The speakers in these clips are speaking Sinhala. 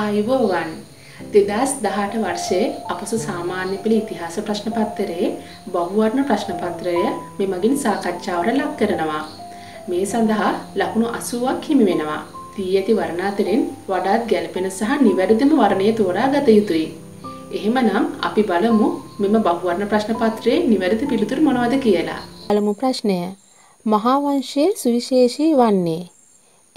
ආයුබෝවන් දෙදස් දහට වර්ෂයේ අපසු සාමාන්‍ය පෙළ ඉතිහාස ප්‍රශ්නපත්තරයේ බහුවර්ණ ප්‍රශ්නපත්‍රය මෙමගින් සාකච්ඡාවට ලක් කරනවා. මේ සඳහා ලකුණු අසුවක් හිමි වෙනවා. දී ඇති වරණාතරෙන් වඩාත් ගැලපෙන සහ නිවැරදිම වරණය තෝරා ගත යුතුයි. එහෙමනම් අපි බලමු මෙම බහුවර්ණ ප්‍රශ්නපත්‍රයේ නිවැරදි පිළිතුරු මොනවද කියලා. පළමු ප්‍රශ්නය. මහාවංශයේ සුවිශේෂී වන්නේ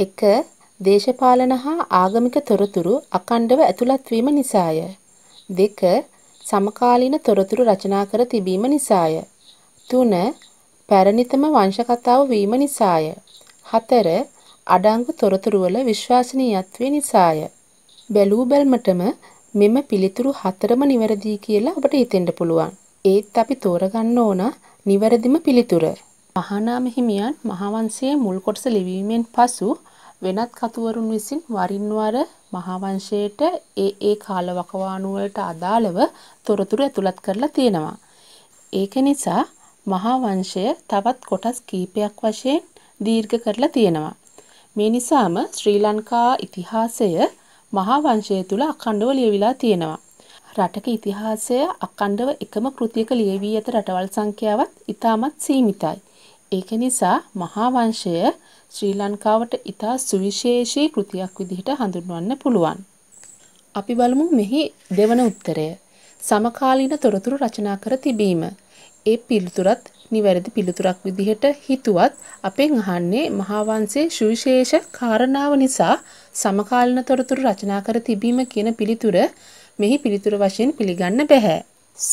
1 දේශපාලන හා ආගමික තොරතුරු අඛණ්ඩව ඇතුළත් වීම නිසාය. දෙක සමකාලීන තොරතුරු රචනා කර තිබීම නිසාය. තුන පැරණිතම වංශකතාව වීම නිසාය. හතර අඩංගු තොරතුරු වල විශ්වාසනීයත්වය නිසාය. බැලූ බැල්මටම මෙම පිළිතුරු හතරම නිවැරදි කියලා අපට හිතෙන්න පුළුවන්. ඒත් අපි තෝරගන්න ඕන නිවැරදිම පිළිතුර. මහානාම හිමියන් මහාවංශයේ මුල් කොටස ලිවීමෙන් පසු වෙනත් කතුවරුන් විසින් වරින් වර මහාවංශයට ඒ ඒ කාලවකවානුව වලට අදාළව තොරතුරු ඇතුළත් කරලා තියෙනවා. ඒක නිසා මහාවංශය තවත් කොටස් කීපයක් වශයෙන් දීර්ඝ කරලා තියෙනවා. මේ නිසාම ශ්‍රී ලංකා ඉතිහාසය මහාවංශය තුල අඛණ්ඩව ලියවිලා තියෙනවා. රටක ඉතිහාසය අඛණ්ඩව එකම කෘතියක ලියවී ඇත රටවල් සංඛ්‍යාවත් ඉතාමත් සීමිතයි. ඒක නිසා මහාවංශය ශ්‍රී ලංකාවට ඉතා සුවිශේෂී කෘතියක් විදිහට හඳුන්වන්න පුළුවන්. අපි බලමු මෙහි දෙවන උත්තරය. සමකාලීන තොරතුරු රචනා කර තිබීම. ඒ පිළිතුරත් නිවැරදි පිළිතුරක් විදිහට හිතුවත් අපෙන් අහන්නේ මහාවංශයේ සුවිශේෂ කාරණාව නිසා සමකාලීන තොරතුරු රචනා කර තිබීම කියන පිළිතුර මෙහි පිළිතුර වශයෙන් පිළිගන්න බෑ.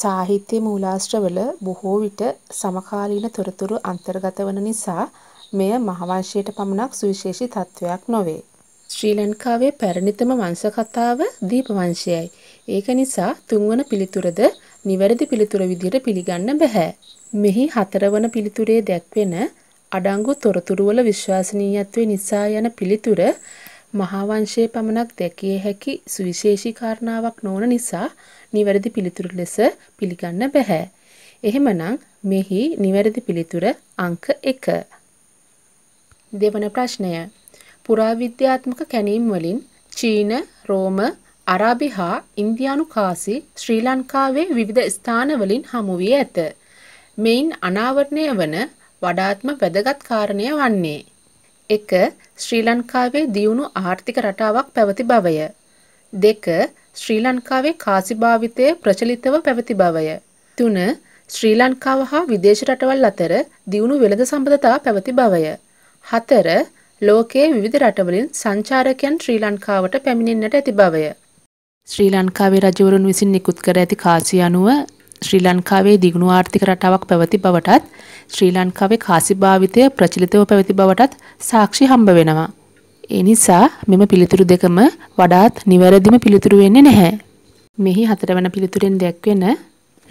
සාහිත්‍ය මූලාශ්‍රවල බොහෝ විට සමකාලීන තොරතුරු අන්තර්ගත වන නිසා මෙය මහවංශයට පමණක් සුවිශේෂී තත්ත්වයක් නොවේ. ශ්‍රී ලංකාවේ පැරණිතම වංශ කතාව දීපවංශයයි. ඒක නිසා තුන්වන පිළිතුරද නිවැරදි පිළිතුර විදිහට පිළිගන්න බෑ. මෙහි හතරවන පිළිතුරේ දැක්වෙන අඩංගු තොරතුරු වල විශ්වාසනීයත්වය නිසා යන පිළිතුර මහාවංශයේ පමණක් දැකිය හැකි සුවිශේෂී කාරණාවක් නොවන නිසා නිවැරදි පිළිතුර ලෙස පිළිගන්න බෑ. එහෙමනම් මෙහි නිවැරදි පිළිතුර අංක 1. දෙවන ප්‍රශ්නය. පුරාවිද්‍යාත්මක කැණීම් වලින් චීන, රෝම, අරාබි හා ඉන්දියානු කාසි ශ්‍රී ලංකාවේ විවිධ ස්ථානවලින් හමු වී ඇත. මෙයින් අනාවරණය වන වඩාත්ම වැදගත් කාරණය වන්නේ 1. ශ්‍රී ලංකාවේ දියුණු ආර්ථික රටාවක් පැවති බවය. 2. ශ්‍රී ලංකාවේ කාසි භාවිතය ප්‍රචලිතව පැවති බවය. 3. ශ්‍රී ලංකාව හා විදේශ රටවල් අතර දියුණු වෙළඳ සම්බන්ධතා පැවති බවය. හතර ලෝකයේ විවිධ රටවලින් සංචාරකයන් ශ්‍රී ලංකාවට පැමිණෙන්නට ඇති බවය. ශ්‍රී ලංකාවේ රජවරුන් විසින් නිකුත් කර ඇති කාසි අනුව ශ්‍රී ලංකාවේ දිගුණු ආර්ථික රටාවක් පැවති බවටත් ශ්‍රී ලංකාවේ කාසි භාවිතය ප්‍රචලිතව පැවති බවටත් සාක්ෂි හම්බ වෙනවා. ඒ නිසා මෙම පිළිතුරු දෙකම වඩාත් නිවැරදිම පිළිතුරු වෙන්නේ නැහැ. මෙහි හතරවන පිළිතුරෙන් දැක්වෙන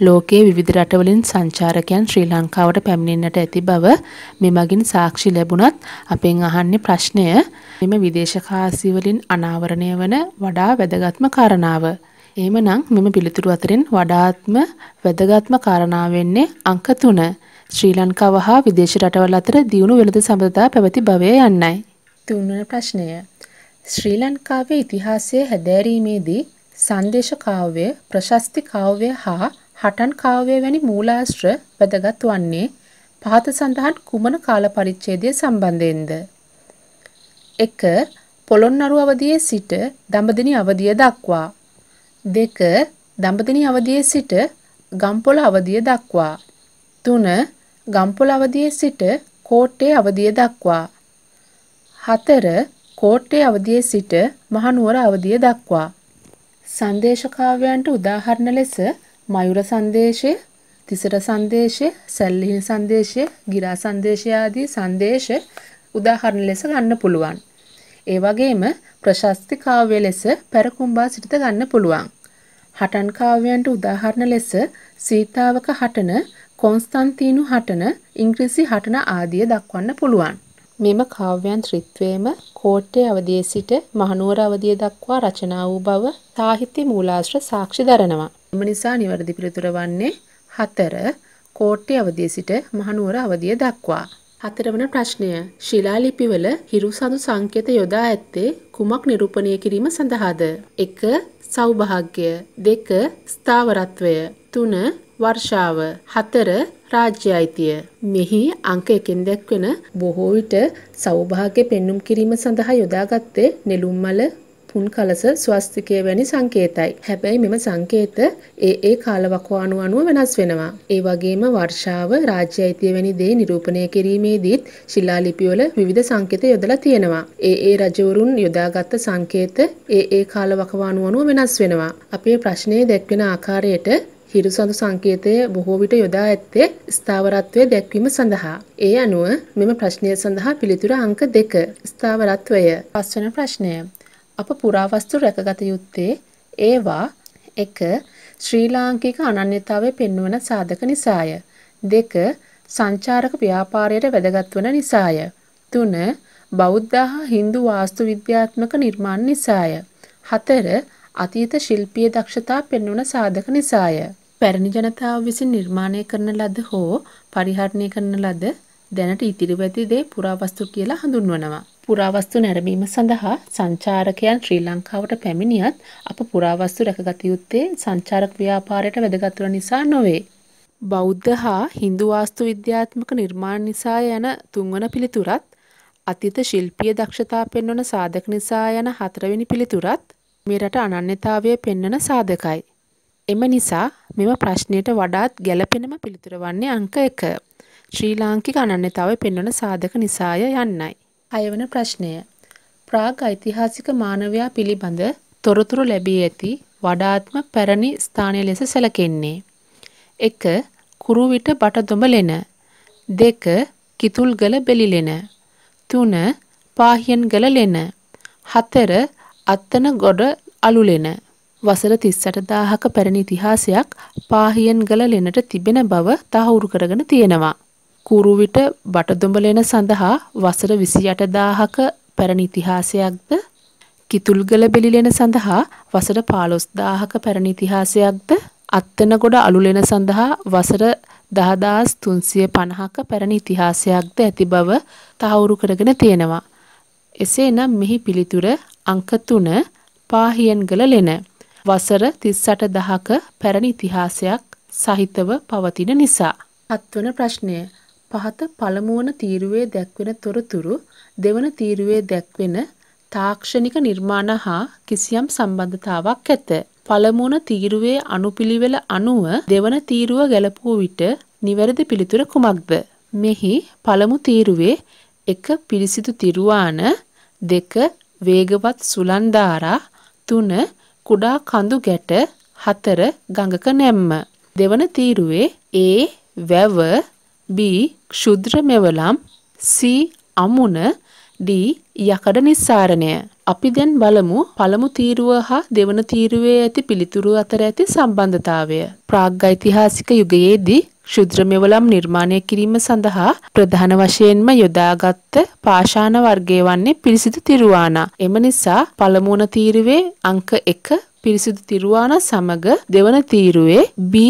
ලෝකයේ විවිධ රටවලින් සංචාරකයන් ශ්‍රී ලංකාවට පැමිණෙන්නට ඇති බව මෙමගින් සාක්ෂි ලැබුණත් අපෙන් අහන්නේ ප්‍රශ්නය මෙම විදේශකාසී වලින් අනාවරණය වන වඩා වැදගත්ම කාරණාව. එහෙමනම් මෙම පිළිතුරු අතරින් වඩාත්ම වැදගත්ම කාරණාව වෙන්නේ අංක 3. ශ්‍රී ලංකාව හා විදේශ රටවල් අතර දියුණු වෙළඳ සබඳතා පැවති බවය යන්නයි. තුන්වන ප්‍රශ්නය. ශ්‍රී ලංකාවේ ඉතිහාසය හැදෑරීමේදී සංදේශ කාව්‍ය, ප්‍රශස්ති කාව්‍ය හා හටන් කාව්‍ය වැනි මූලාශ්‍ර වැදගත් වන්නේ පහත සඳහන් කුමන කාල පරිච්ඡේදය සම්බන්ධයෙන්ද? 1. පොළොන්නරුව අවධියේ සිට දඹදෙණි අවධිය දක්වා. 2. දඹදෙණි අවධියේ සිට ගම්පොළ අවධිය දක්වා. 3. ගම්පොළ අවධියේ සිට කෝට්ටේ අවධිය දක්වා. 4. කෝට්ටේ අවධියේ සිට මහනුවර අවධිය දක්වා. සංදේශ කාව්‍යයන්ට උදාහරණ ලෙස මයුර සංදේශය තිසර සංදේශය සැල්ලිහිණ සංදේශය ගිරා සංදේශය ආදී සංදේශ උදාහරණ ලෙස ගන්න පුළුවන්. ඒ වගේම ප්‍රශස්ති කාව්‍ය ලෙස පැරකුම්බා සිටත ගන්න පුළුවන්. හටන් කාව්‍යයන්ට උදාහරණ ලෙස සීතාවක හටන, කොන්ස්තන්තීනු හටන, ඉංග්‍රීසි හටන ආදිය දක්වන්න පුළුවන්. මෙම කාව්‍යයන් ත්‍රිත්වයේම කෝට්ටේ අවදියේ සිට මහනුවර අවදිය දක්වා රචනා වූ බව සාහිත්‍ය මූලාශ්‍ර සාක්ෂි දරනවා. එම නිසා නිවැරදි පිළිතුර වන්නේ 4 කෝට්ටේ අවධිය සිට මහනුවර අවධිය දක්වා. හතරවන ප්‍රශ්නය ශිලාලිපිවල හිරුසඳු සංකේත යොදා ඇත්තේ කුමක් නිරූපණය කිරීම සඳහාද? 1. සෞභාග්‍ය 2. ස්ථාවරත්වය 3. වර්ෂාව 4. රාජ්‍ය අයිතිය මෙහි අංක 1කින් දැක්වෙන බොහෝ විට සෞභාග්‍ය පෙන්눔 කිරීම සඳහා යොදාගත්තේ නෙළුම්මල පුන් කලස ස්වස්තිකය වැනි සංකේතයි. හැබැයි මෙම සංකේත ඒ ඒ කාලවකවානු අනුව වෙනස් වෙනවා. ඒ වගේම වර්ෂාව රාජ්‍ය අයිතිය වැනි දේ නිරූපණය කිරීමේදීත් ශිලාලිපිවල විවිධ සංකේත යොදලා තියෙනවා. ඒ ඒ රජවරුන් යොදාගත් සංකේත ඒ ඒ කාලවකවානු අනුව වෙනස් වෙනවා. අපේ ප්‍රශ්නයේ දැක්වෙන ආකාරයට හිරුසඳු සංකේතය බොහෝ විට යොදා ඇත්තේ ස්ථාවරත්වය දැක්වීම සඳහා. ඒ අනුව මෙම ප්‍රශ්නය සඳහා පිළිතුර අංක දෙක ස්ථාවරත්වය පස්වන ප්‍රශ්නය. අප පුරාවස්තු රැකගත යුත්තේ ඒවා 1. ශ්‍රී ලාංකික අනන්‍යතාවය පෙන්වන සාධක නිසාය. 2. සංචාරක ව්‍යාපාරයට වැදගත් වන නිසාය. 3. බෞද්ධ හා Hindu වාස්තු විද්‍යාත්මක නිර්මාණ නිසාය. 4. අතීත ශිල්පීය දක්ෂතා පෙන්වන සාධක නිසාය. පැරණි ජනතාව විසින් නිර්මාණය කරන ලද හෝ පරිහරණය කරන ලද දැනට ඉතිරිව ඇති දේ පුරාවස්තු කියලා හඳුන්වනවා. පුරාවස්තු නැරඹීම සඳහා සංචාරකයන් ශ්‍රී ලංකාවට පැමිණියත් අප පුරාවස්තු රැකගත යුත්තේ සංචාරක ව්‍යාපාරයට වැදගත් වන නිසා නොවේ. බෞද්ධ හා Hindu වාස්තු විද්‍යාත්මක නිර්මාණ නිසා යන තුන්වන පිළිතුරත් අතීත ශිල්පීය දක්ෂතා පෙන්වන සාධක නිසා යන හතරවෙනි පිළිතුරත් මේ රට අනන්‍යතාවය පෙන්වන සාධකයි. එම නිසා මෙම ප්‍රශ්නයට වඩාත් ගැළපෙනම පිළිතුර වන්නේ අංක 1. ශ්‍රී ලාංකික අනන්‍යතාවය පෙන්වන සාධක නිසාය යන්නයි. හයවන ප්‍රශ්නය. ප්‍රාග් ඓතිහාසික මානවයා පිළිබඳ තොරතුරු ලැබී ඇති වඩාත්ම පැරණි ස්ථානය ලෙස සැලකෙන්නේ. 1. කුරුවිට බටදොඹලෙන. 2. කිතුල්ගල බෙලිලෙන. 3. පාහියන්ගල ලෙන. 4. අත්තන ගොඩ අලුලෙන. වසර 38000ක පැරණි ඉතිහාසයක් පාහියන්ගල ලෙනට තිබෙන බව තහවුරු කරගෙන තියෙනවා. කුරුවිට බටදුඹලෙන සඳහා වසර 28000ක පැරණි ඉතිහාසයක්ද කිතුල්ගල බෙලිලෙන සඳහා වසර 15000ක පැරණි ඉතිහාසයක්ද අත්තනගොඩ අලුලෙන සඳහා වසර 10350ක පැරණි ඉතිහාසයක්ද ඇති බව තහවුරු කරගෙන තියෙනවා. එසේනම් මෙහි පිළිතුර අංක 3 පාහියන්ගල ලෙන වසර 38000ක පැරණි ඉතිහාසයක් සහිතව පවතින නිසා. හත්වන ප්‍රශ්නය පහත පළමුවන තීරුවේ දැක්වෙන තොරතුරු දෙවන තීරුවේ දැක්වෙන තාක්ෂණික නිර්මාණ හා කිසියම් සම්බන්ධතාවක් ඇත. පළමුවන තීරුවේ අනුපිළිවෙල අනුව දෙවන තීරුව ගැලපුව විට නිවැරදි පිළිතුර කුමක්ද? මෙහි පළමු තීරුවේ එක පිරිසිදු තිරුවාන දෙක වේගවත් සුලන්ධාරා තුන කුඩා කඳු ගැට හතර ගඟක නැම්ම. දෙවන තීරුවේ ඒ වැව B. ක්ෂුද්‍ර මෙවලම් C. අමුණ D. යකඩ නිස්සාරණය අපි දැන් බලමු පළමු තීරුව හා දෙවන තීරුවේ ඇති පිළිතුරු අතර ඇති සම්බන්ධතාවය. ප්‍රාග්යිතිහාසික යුගයේදී ශුද්‍ර මෙවලම් නිර්මාණය කිරීම සඳහා ප්‍රධාන වශයෙන්ම යොදාගත් පාෂාණ වර්ගය වන්නේ පිරිසිදු තිරුවානා. එම නිසා පළමුවන තීරුවේ අංක 1 පිරිසිදු තිරුවාන සමග දෙවන තීරුවේ B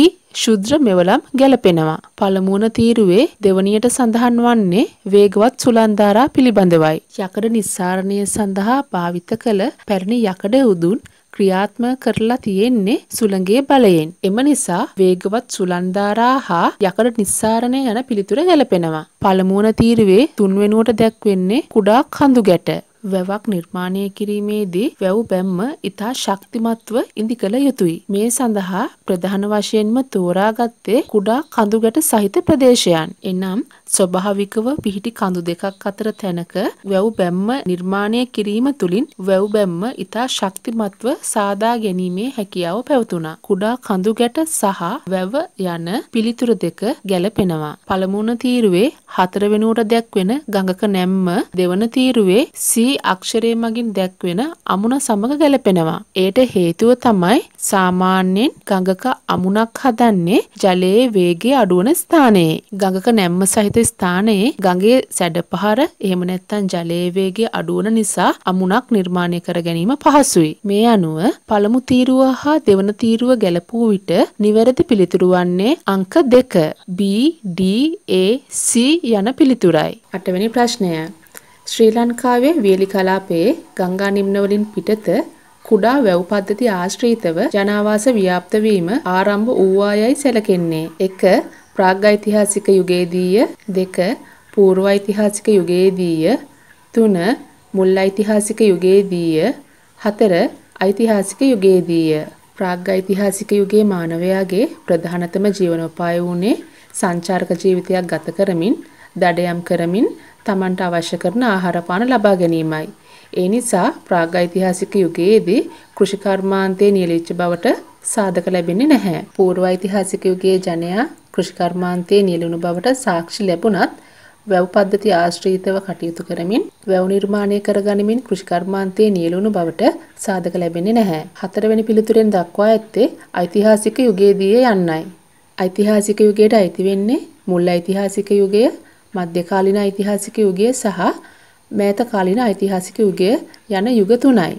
ශුද්‍ර මෙවලම් ගැලපෙනවා. පළමුවන තීරුවේ දෙවනියට සඳහන් වන්නේ වේගවත් සුලන්දාරා පිළිබඳවයි. යකඩ නිස්සාරණය සඳහා භාවිත කළ පැරණි යකඩ උදුන් ක්‍රියාත්ම කරලා තියෙන්නේ සුළඟේ බලයෙන්. එම නිසා වේගවත් සුලන්දාරා හා යකඩ නිස්සාරණය යන පිළිතුර ගැලපෙනවා. පළමුවන තීරුවේ තුන්වෙනුවට දැක්වෙන්නේ කුඩා කඳු ගැට. වැවක් නිර්මාණය කිරීමේදී වැව් බැම්ම ඉතා ශක්තිමත්ව ඉදිකළ යුතුයි. මේ සඳහා ප්‍රධාන වශයෙන්ම තෝරාගත්තේ කුඩා කඳුගැට සහිත ප්‍රදේශයන්. එනම් ස්වභාවිකව පිහිටි කඳු දෙකක් අතර තැනක වැව් බැම්ම නිර්මාණය කිරීම තුළින් වැව් බැම්ම ඉතා ශක්තිමත්ව සාදා ගැනීමේ හැකියාව පැවතුනා. කුඩා කඳු ගැට සහ වැව යන පිළිතුර දෙක ගැලපෙනවා. පළමුුණ තීරුවේ හතර වෙනුවට දැක්වෙන ගඟක නැම්ම දෙවන තීරුවේ සී අක්ෂරය මගින් දැක්වෙන අමුණ සමග ගැලපෙනවා. ඒට හේතුව තමයි සාමාන්‍යයෙන් ගඟක අමුණක් හදන්නේ ජලයේ වේගය අඩුවන ස්ථානයේ. ගඟක නැම්ම සහිත ස්ථානයේ ගඟේ සැඩ පහර එහෙම නැත්තන් ජලයේ වේගය අඩුවන නිසා අමුණක් නිර්මාණය කර ගැනීම පහසුයි. මේ අනුව පළමු තීරුව හා දෙවන තීරුව ගැලපූ විට නිවැරදි පිළිතුරු වන්නේ අංක දෙක B D A C යන පිළිතුරයි. අටවැනි ප්‍රශ්නය ශ්‍රී ලංකාවේ වියලි කලාපයේ ගංගා නිම්නවලින් පිටත කුඩා වැව් පද්ධති ආශ්‍රිතව ජනාවාස ව්‍යාප්ත වීම ආරම්භ වූවායයි සැලකෙන්නේ. 1. ප්‍රාග්යිතිහාසික යුගයේදීය 2. පූර්වයිතිහාසික යුගයේදීය 3. මුල්යිතිහාසික යුගයේදීය 4. ඓතිහාසික යුගයේදීය ප්‍රාග්යිතිහාසික යුගයේ මානවයාගේ ප්‍රධානතම ජීවනෝපාය වුණේ සංචාරක ජීවිතයක් ගත කරමින් දඩයම් කරමින් තමන්ට අවශ්‍ය කරන ආහාරපාන ලබා ගැනීමයි. ඒ නිසා ප්‍රාග්ඓතිහාසික යුගයේදී කෘෂිකර්මාන්තයේ නියලිච්ච බවට සාධක ලැබෙන්නේ නැහැ. පූර්වඓතිහාසික යුගයේ ජනයා කෘෂිකර්මාන්තයේ නියලුණු බවට සාක්ෂි ලැබුණත් වැව් පද්ධති ආශ්‍රීතව කටයුතු කරමින් වැව් නිර්මාණය කරගනිමින් කෘෂිකර්මාන්තයේ නියලුණු බවට සාධක ලැබෙන්නේ නැහැ. හතරවෙනි පිළිතුරෙන් දක්වා ඇත්තේ ඓතිහාසික යුගයේදී යන්නයි. ඓතිහාසික යුගයට අයිති වෙන්නේ මුල් ඓතිහාසික යුගය මධ්‍යකාලීන ඓතිහාසික යුගය සහ මෑත කාලීන ඓතිහාසික යුගය යන යුග තුනයි.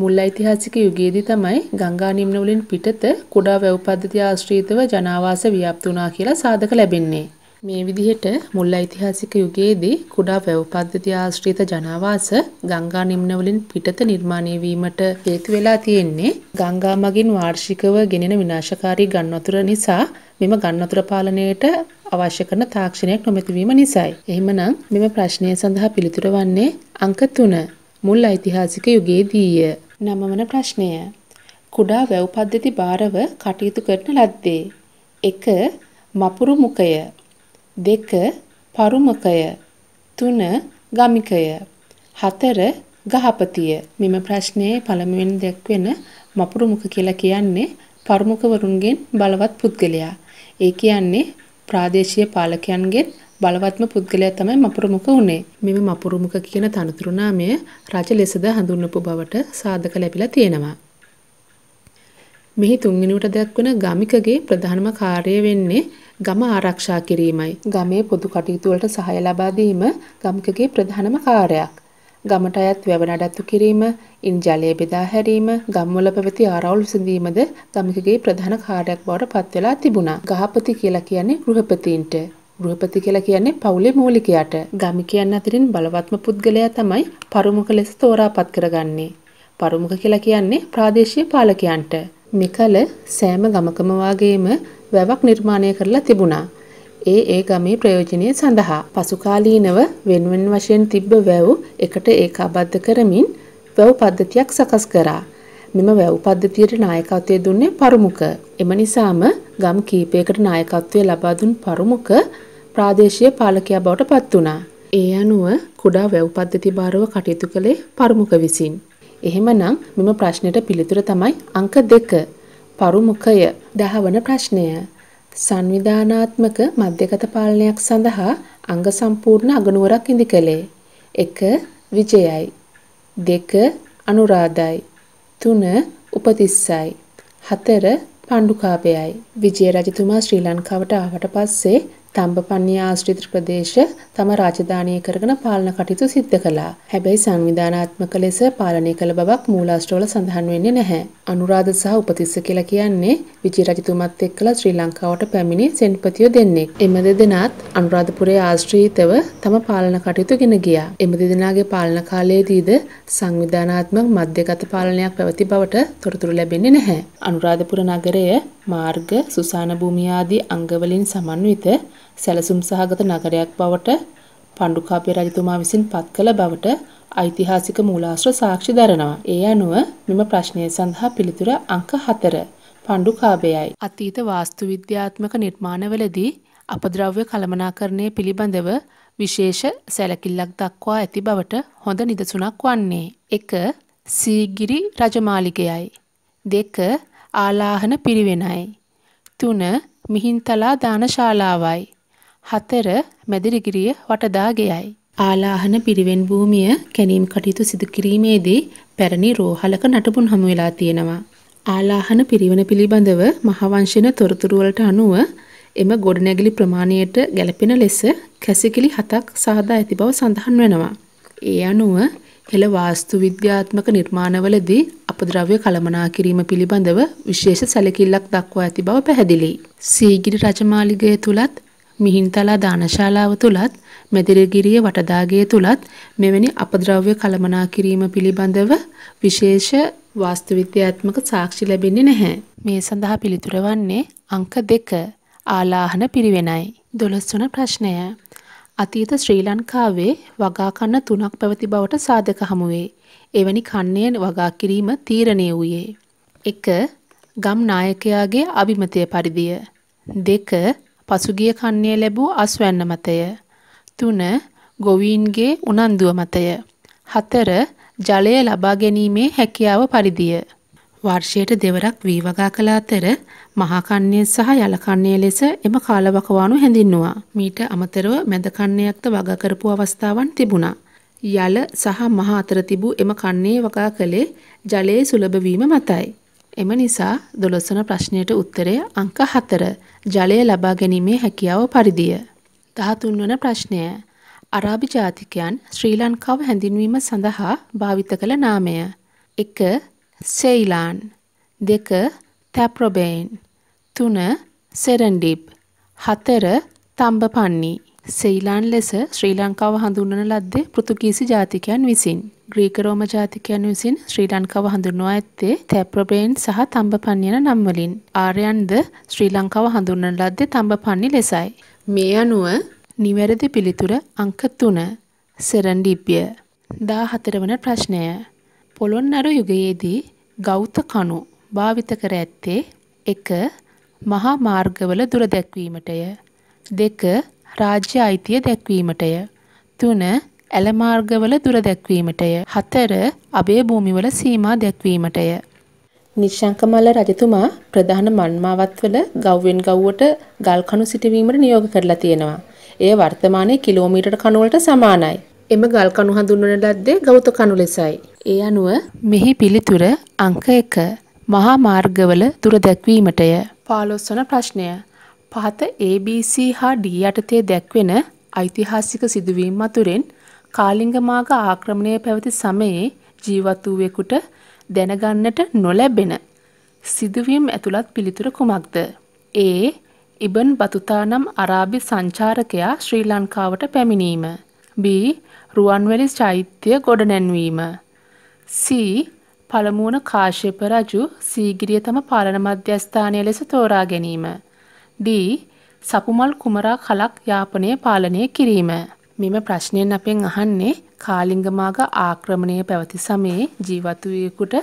මුල් ඓතිහාසික යුගයේදී තමයි ගංගා නිම්න වලින් පිටත කුඩා වැව් පද්ධතිය ආශ්‍රිතව ජනාවාස ව්‍යාප්ත වුණා කියලා සාධක ලැබෙන්නේ. මේ විදිහට මුල් ඓතිහාසික යුගයේදී කුඩා වැව් පද්ධතිය ආශ්‍රිත ජනාවාස ගංගා නිම්නවලින් පිටත නිර්මාණය වීමට හේතු වෙලා තියෙන්නේ ගංගා මගින් වාර්ෂිකව ගෙනෙන විනාශකාරී ගංවතුර නිසා මෙම ගංවතුර පාලනයට අවශ්‍ය කරන තාක්ෂණයක් නොමැති වීම නිසායි. එහෙමනම් මෙම ප්‍රශ්නය සඳහා පිළිතුර වන්නේ අංක 3 මුල් ඓතිහාසික යුගයේදීය. නවවන ප්‍රශ්නය. කුඩා වැව් පද්ධති බාරව කටයුතු කරන ලද්දේ 1 මපුරු මුඛය දෙක පරුමකය තුන ගමිකය හතර ගහපතිය මෙම ප්‍රශ්නයේ පළමුවෙන් දැක්වෙන මපුරු මුඛ කියලා කියන්නේ පරුමුඛවරුන්ගෙන් බලවත් පුද්ගලයා. ඒ කියන්නේ ප්‍රාදේශීය පාලකයන්ගෙන් බලවත්ම පුද්ගලයා තමයි මපුරු මුඛ උනේ. මෙම මපුරු මුඛ කියන තනතුරු නාමය රජ ලෙසද හඳුන්වපු බවට සාධක ලැබිලා තියෙනවා. මෙහි තුන්වෙනිවට දක්වන ගමිකගේ ප්‍රධානම කාර්යය වෙන්නේ ගම ආරක්ෂා කිරීමයි. ගමේ පොදු කටයුතු වලට සහාය ලබා දීම ගමිකගේ ප්‍රධානම කාර්යයක්. ගමට අයත් වැව නඩත්තු කිරීම, ඉන් ජලය බෙදා හැරීම, ගම්වල පැවති ආරවුල් විසඳීමද ගමිකගේ ප්‍රධාන කාර්යයක් බවට පත් වෙලා තිබුණා. ගහපති කියලා කියන්නේ ගෘහපතීන්ට. ගෘහපති කියලා කියන්නේ පවුලේ මූලිකයාට. ගමිකයන් අතරින් බලවත්ම පුද්ගලයා තමයි පරුමුඛ ලෙස තෝරාපත් කරගන්නේ. පරුමුඛ කියලා කියන්නේ ප්‍රාදේශීය පාලකයන්ට. මෙකල සෑම ගමකම වාගේම වැවක් නිර්මාණය කරලා තිබුණා. ඒ ඒ ගමේ ප්‍රයෝජනය සඳහා පසුකාලීනව වෙන්වෙන් වශයෙන් තිබ්බ වැව් එකට ඒකාබද්ධ කරමින් වැව් පද්ධතියක් සකස් කරා. මෙම වැව් පද්ධතියට නායකත්වය දුන්නේ පරුමුඛ. එම නිසාම ගම් කීපයකට නායකත්වය ලබා දුන් පරුමුඛ ප්‍රාදේශීය පාලකයා බවට පත් වුණා. ඒ අනුව කුඩා වැව් පද්ධති බාරව කටයුතු කළේ පරුමුඛ විසින්. එහෙමනම් මෙම ප්‍රශ්නයට පිළිතුර තමයි අංක 2. පරුමුඛය දහවන ප්‍රශ්නය. සංවිධානාත්මක මධ්‍යගත පාලනයක් සඳහා අංග සම්පූර්ණ අගනුවරක් ඉදිකලේ. 1. විජයයි. 2. අනුරාධයි. 3. උපතිස්සයි. 4. පණ්ඩුකාභයයි. විජය රජතුමා ශ්‍රී ලංකාවට ආවට පස්සේ තම්බපන්නී ආශ්‍රිත ප්‍රදේශ තම රාජධානිය කරගෙන පාලන කටයුතු සිද්ධ කළා. හැබැයි සංවිධානාත්මක ලෙස පාලනය කළ බවක් මූලාශ්‍රවල සඳහන් වෙන්නේ නැහැ. අනුරාධ සහ උපතිස්ස කියලා කියන්නේ විජය රජතුමත් එක්කලා ශ්‍රී ලංකාවට පැමිණි සෙන්පතියෝ දෙන්නෙක්. එම දෙදෙනාත් අනුරාධපුරයේ ආශ්‍රිතව තම පාලන කටයුතු ගෙන ගියා. එම දෙදෙනාගේ පාලන කාලයේදීද සංවිධානාත්මක මධ්‍යගත පාලනයක් පැවති බවට තොරතුරු ලැබෙන්නේ නැහැ. අනුරාධපුර නගරය මාර්ග, සුසාන භූමිය ආදී අංගවලින් සමන්විත සැලසුම් සහගත නගරයක් බවට පණ්ඩුකාභය රජතුමා විසින් පත් කළ බවට ඓතිහාසික මූලාශ්‍ර සාක්ෂි දරනවා. ඒ අනුව මෙම ප්‍රශ්නය සඳහා පිළිතුර අංක 4 පණ්ඩුකාභයයි. අතීත වාස්තු විද්‍යාත්මක නිර්මාණවලදී අපද්‍රව්‍ය කළමනාකරණය පිළිබඳව විශේෂ සැලකිල්ලක් දක්වා ඇති බවට හොඳ නිදසුනක් වන්නේ. 1. සීගිරි රජමාලිගයයි. 2. ආලාහන පිරිවෙනයි. 3. මිහින්තලා දානශාලාවයි. හතර මැදිරිගිරිය වටදාගෙයයි. ආලාහන පිරිවෙන් භූමිය කැනීම් කටයුතු සිදු කිරීමේදී පැරණි රෝහලක නටබුන් හමු වෙලා තියෙනවා. ආලාහන පිරිවෙන පිළිබඳව මහවංශන තොරතුරු වලට අනුව එම ගොඩනැගිලි ප්‍රමාණයට ගැළපෙන ලෙස කැසිකිලි හතක් සාදා ඇති බව සඳහන් වෙනවා. ඒ අනුව හෙළ වාස්තු විද්‍යාත්මක නිර්මාණවලදී අපද්‍රව්‍ය කළමනා කිරීම පිළිබඳව විශේෂ සැලකිල්ලක් දක්වා ඇති බව පැහැදිලියි. සීගිරි රජමාලිගය තුලත් මිහින්තලා දානශාලාව තුලත් මැදිරිගිරිය වටදාගේ තුලත් මෙවැනි අපද්‍රව්‍ය කළමනා කිරීම පිළිබඳව විශේෂ වාස්තුවිද්‍යාත්මක සාක්ෂි ලැබෙන්නේ නැහැ. මේ සඳහා පිළිතුර වන්නේ අංක 2 ආලාහන පිරිවෙනයි. 12 වන ප්‍රශ්නය. අතීත ශ්‍රී ලංකාවේ වගා කන්න තුනක් පැවති බවට සාධක හමු වේ. එවැනි කන්නේ වගා කිරීම තීරණය වූයේ. 1. ගම් නායකයාගේ අභිමතය පරිදිය. 2. පසුගිය කන්නේ ලැබූ අස්වැන්න මතය. තුන ගොවීන්ගේ උනන්දුව මතය. හතර ජලය ලබා ගැනීමේ හැකියාව පරිදිය. වර්ෂයට දෙවරක් වීවගා කළ අතර මහාකන්‍යය සහ යලකන්නේ ලෙස එම කාලවකවානු හැඳින්නවා. මීට අමතරව මැදකන්නයක්ද වගකරපු අවස්ථාවන් තිබුණා. යල සහ මහ අතර තිබූ එම කන්නේ වගා කළේ ජලයේ සුලභවීම මතයි. එම නිසා දොළොස්වන ප්‍රශ්නයට උත්තරය අංක 4 ජලය ලබා ගැනීමේ හැකියාව පරිදිය. 13 වන ප්‍රශ්නය අරාබි ජාතිකයන් ශ්‍රී ලංකාව හැඳින්වීම සඳහා භාවිත කළ නාමය. 1. සෙයිලාන් 2. තැප්‍රොබේන් 3. සෙරන්ඩිප් 4. තම්බපන්නි සෙයිලාන් ලෙස ශ්‍රී ලංකාව හඳුන්වන ලද්දේ පෘතුගීසි ජාතිකයන් විසින්. ග්‍රීක රෝම ජාතිකයන් විසින් ශ්‍රී ලංකාව හඳුන්වා ඇත්තේ තැප්‍රබේන් සහ තම්බපන්නියන නම් වලින්. ආර්යයන්ද ශ්‍රී ලංකාව හඳුන්වන ලද්දේ තම්බපන්නි ලෙසයි. මේ අනුව නිවැරදි පිළිතුර අංක 3 සෙරන්ඩිපිය. 14 වන ප්‍රශ්නය. පොළොන්නරු යුගයේදී ගෞත කණු භාවිත කර ඇත්තේ 1. මහා මාර්ගවල දුර දැක්වීමටය. 2. රාජ්‍ය අයිතිය දැක්වීමටය. තුන ඇලමාර්ගවල දුර දැක්වීමටය. හතර අභය භූමිවල සීමා දැක්වීමටය. නිශ්ශංකමල්ල රජතුමා ප්‍රධාන මන්මාවත්වල ගව්වෙන් ගව්වට ගල් කණු සිටවීමට නියෝග කරලා තියෙනවා. එය වර්තමානයේ කිලෝමීටර කණුවලට සමානයි. එම ගල් කණු හඳුන්වන ලද්දේ ගෞත කණු ලෙසයි. ඒ අනුව මෙහි පිළිතුර අංක 1 මහා මාර්ගවල දුර දැක්වීමටය. 15 වන ප්‍රශ්නය පහත ABC හා D යටතේ දැක්වෙන ඓතිහාසික සිදුවීම් අතුරෙන් කාලිංග මාග ආක්‍රමණය පැවති සමයේ ජීවත් වූවෙකුට දැනගන්නට නොලැබෙන සිදුවීම් ඇතුළත් පිළිතුර කුමක්ද? A. ඉබන් බතුතා නම් අරාබි සංචාරකයා ශ්‍රී ලංකාවට පැමිණීම. B. රුවන්වැලි චෛත්‍ය ගොඩනැන්වීම. C. පළමුවන කාශ්‍යප රජු සීගිරිය තම පාලන මධ්‍යස්ථානය ලෙස තෝරා ගැනීම. D. සපුමල් කුමරා කලක් යාපනය පාලනය කිරීම. මෙම ප්‍රශ්නයෙන් අපෙන් අහන්නේ කාලිංගමාග ආක්‍රමණය පැවති සමයේ ජීවතුයෙකුට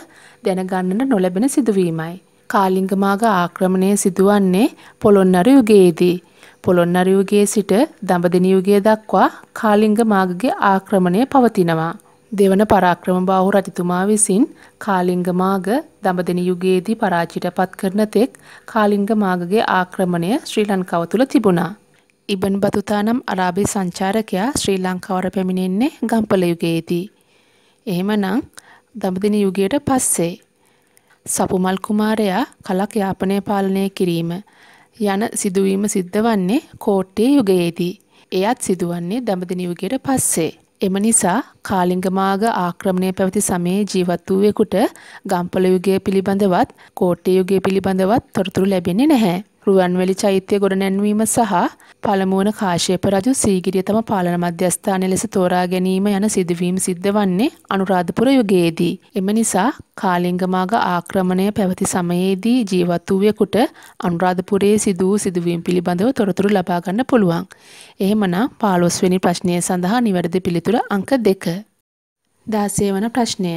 දැනගන්නට නොලැබෙන සිදුවීමයි. කාලිංගමාග ආක්‍රමණය සිදුවන්නේ පොළොන්නරු යුගයේදී. පොළොන්නරු යුගයේ සිට දඹදෙණි යුගය දක්වා කාලිංගමාගගේ ආක්‍රමණය පවතිනවා. දෙවන පරාක්‍රම බාහු රජතුමා විසින් කාලිංග මාග දඹදෙනි යුගයේදී පරාජයටපත් කරන තෙක් කාලිංග මාගගේ ආක්‍රමණය ශ්‍රී ලංකාව තුල තිබුණා. ඉබන් බතුතා නම් අරාබි සංචාරකයා ශ්‍රී ලංකාවට පැමිණෙන්නේ ගම්පල යුගයේදී. එහෙමනම් දඹදෙනි යුගයට පස්සේ සපුමල් කුමාරයා කලක් යාපනය පාලනය කිරීම යන සිදුවීම සිද්ධ වන්නේ කෝට්ටේ යුගයේදී. එයත් සිදුවන්නේ දඹදෙනි යුගයට පස්සේ. එම නිසා කාලිංගමාග ආක්‍රමණය පැවති සමයේ ජීවත් වූවෙකුට ගම්පල යුගය පිළිබඳවත් කෝට්ටේ යුගය පිළිබඳවත් තොරතුරු ලැබෙන්නේ නැහැ. රුවන්වැලි චෛත්‍ය ගොඩනැන්වීම සහ පළමුවන කාශයප රජු සීගිරිය තම පාලන මධ්‍යස්ථානය ලෙස තෝරා ගැනීම යන සිදුවීම් සිද්ධ වන්නේ අනුරාධපුර යුගයේදී. එම නිසා කාලිංගමාග ආක්‍රමණය පැවති සමයේදී ජීවත් වූයෙකුට අනුරාධපුරයේ සිදූ සිදුවීම් පිළිබඳව තොරතුරු ලබාගන්න පුළුවන්. එහෙමනම් පාලොස්වෙනි ප්‍රශ්නය සඳහා නිවැරදි පිළිතුර අංක දෙක. දාසේ වන ප්‍රශ්නය.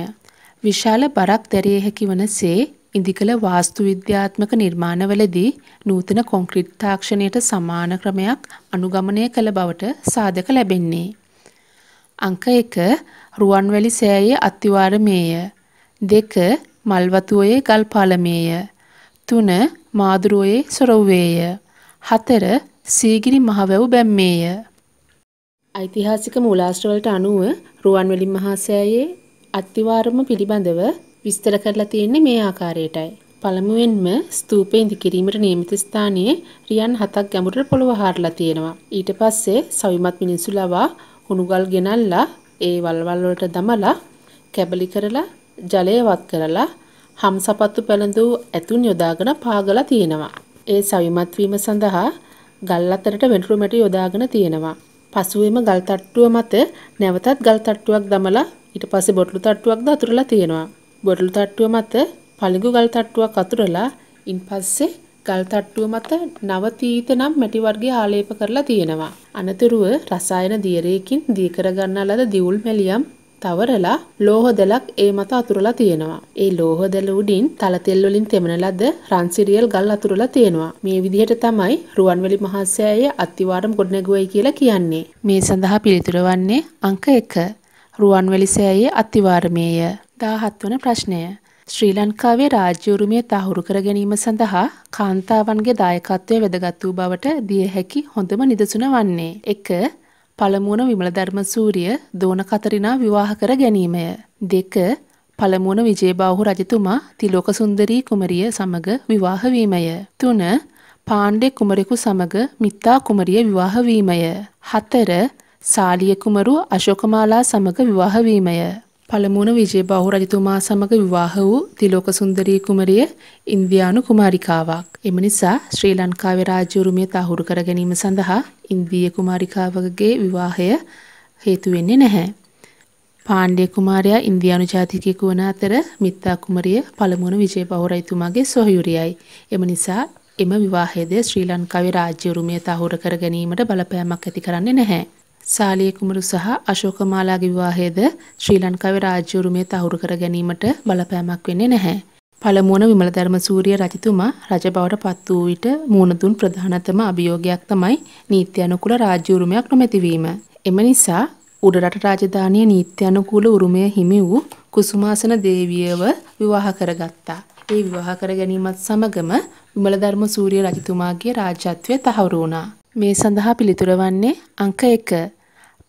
විශාල බරක් දැරිය හැකි වන සේ ඉදිකළ වාස්තු විද්‍යාත්මක නිර්මාණවලදී නූතන කොන්ක්‍රීට් තාක්ෂණයට සමාන ක්‍රමයක් අනුගමනය කළ බවට සාධක ලැබෙන්නේ. අංක 1 රුවන්වැලි සෑයේ අත්තිවාරමේය. 2 මල්වතුයේ ගල්පාලමේය. 3 මාදුරුවේ සොරව්වේය. 4 සීගිරි මහවැව් බැම්මේය. ඓතිහාසික මූලාශ්‍රවලට අනුව රුවන්වැලි මහා සෑයේ අත්තිවාරම පිළිබඳව විස්තර කරලා තියෙන්නේ මේ ආකාරයටයි. පළමුවෙන්ම ස්තූපේ ඉදි කිරීමට නියමිත ස්ථානයේ රියන් 7ක් ගැඹුරට පොළව හාරලා තියෙනවා. ඊට පස්සේ සවිමත් මිනිසු ලවා හුණුගල් ගෙනල්ලා ඒ වල්වල් වලට දමලා කැබලි කරලා ජලය වත් කරලා හම් සපත්තු පැළඳූ ඇතුන් යොදාගෙන පාගලා තියෙනවා. ඒ සවිමත් වීම සඳහා ගල් අතරට වෙනතුරු මැටි යොදාගෙන තියෙනවා. පසුවෙම ගල් තට්ටුව මත නැවතත් ගල් තට්ටුවක් දමලා ඊට පස්සේ බොටලු තට්ටුවක් දාතුරලා තියෙනවා. බොරළු තට්ටුව මත පළිඟු ගල් තට්ටුවක් අතුරලා ඉන්පස්සේ ගල් තට්ටුව මත නව තීත නම් මැටි වර්ගය ආලේප කරලා තියෙනවා. අනතුරුව රසායන දියරයකින් දී කරගන්නා ලද දියුල් මැලියම් තවරලා ලෝහ දැලක් ඒ මත අතුරලා තියෙනවා. ඒ ලෝහ දැල උඩින් තල තෙල් වලින් තෙමන ලද රන්සිරියල් ගල් අතුරලා තියෙනවා. මේ විදිහට තමයි රුවන්වැලි මහාසෑය අත්තිවාරම් ගොඩනැගුවයි කියලා කියන්නේ. මේ සඳහා පිළිතුර වන්නේ අංක 1. රුවන්වැලි සෑයේ අත්තිවාරමේය. දාහත් වන ප්‍රශ්නය. ශ්‍රී ලංකාවේ රාජ්‍ය උරුමය තහවුරු කර ගැනීම සඳහා කාන්තාවන්ගේ දායකත්වය වැදගත් වූ බවට දිය හැකි හොඳම නිදසුන වන්නේ. 1. පළමුවන විමල ධර්මසූරිය දෝන කතරිනා විවාහ කර ගැනීමය. 2. පළමුවන විජේබාහු රජතුමා තිලෝක සුන්දරී කුමරිය සමග විවාහ වීමය. 3. පාණ්ඩේ කුමරෙකු සමග මිත්තා කුමරිය විවාහ වීමය. 4. සාලිය කුමරු අශෝකමාලා සමග විවාහ වීමය. පළමුවන විජයබාහු රජතුමා සමග විවාහ වූ තිලෝක සුන්දරී කුමරිය ඉන්දියානු කුමාරිකාවක්. එම නිසා ශ්‍රී ලංකාවේ රාජ්‍ය උරුමය තහවුරු කර ගැනීම සඳහා ඉන්දීය කුමාරිකාවකගේ විවාහය හේතු වෙන්නේ නැහැ. පාණ්ඩේ කුමාරයා ඉන්දියානු ජාතිකයෙකු වන අතර මිත්තා කුමරිය පළමුවන විජයබාහු රජතුමාගේ සොහයුරියයි. එම නිසා එම විවාහයේදී ශ්‍රී ලංකාවේ රාජ්‍ය උරුමය තහවුරු කර ගැනීමට බලපෑමක් ඇති කරන්නේ නැහැ. සාලිය කුමරු සහ අශෝකමාලාගේ විවාහයද ශ්‍රී ලංකාවේ රාජ්‍ය උරුමය තහවුරු කර ගැනීමට බලපෑමක් වෙන්නේ නැහැ. පළමුවන විමල ධර්මසූරිය රජතුමා රජ බවට පත් වූ විට මුණ දුන් ප්‍රධානතම අභියෝගයක් තමයි නීත්‍ය අනුකූල රාජ්‍ය උරුමයක් නොමැතිවීම. එම නිසා උඩරට රාජධානිය නීත්‍යානුකූල උරුමය හිමි වූ කුසුමාසන දේවියව විවාහ කරගත්තා. ඒ විවාහ කර ගැනීමත් සමගම විමලධර්ම සූරිය රජතුමාගේ රාජ්‍යත්වය තහවුරු වුණා. මේ සඳහා පිළිතුර වන්නේ අංක 1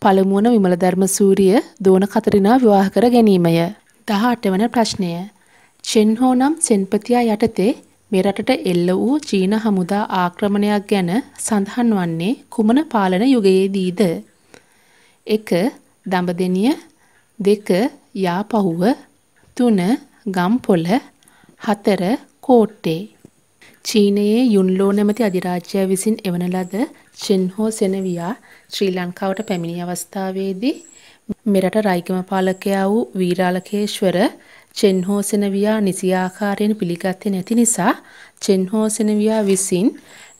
පළමුවන විමල ධර්ම සූරිය දෝන කතරිනා විවාහ කර ගැනීමය. 18 වන ප්‍රශ්නය. චෙන්හෝ නම් සෙන්පතියා යටතේ මේ රටට එල්ල වූ චීන හමුදා ආක්‍රමණයක් ගැන සඳහන් වන්නේ කුමන පාලන යුගයේදීද? 1. දඹදෙනිය 2. යාපහුව 3. ගම්පොළ 4. කෝට්ටේ චීනයේ යුන්ලෝ නැමැති අධිරාජ්‍යය විසින් එවන ලද චෙන්හෝ සෙනවියා ශ්‍රී ලංකාවට පැමිණි අවස්ථාවේදී මෙරට රයිගම පාලකයා වූ වීරාලකේශ්වර චෙන්හෝසෙනවියා නිසියාකාරයෙන් පිළිගත්තේ නැති නිසා චෙන්හෝසෙනවියා විසින්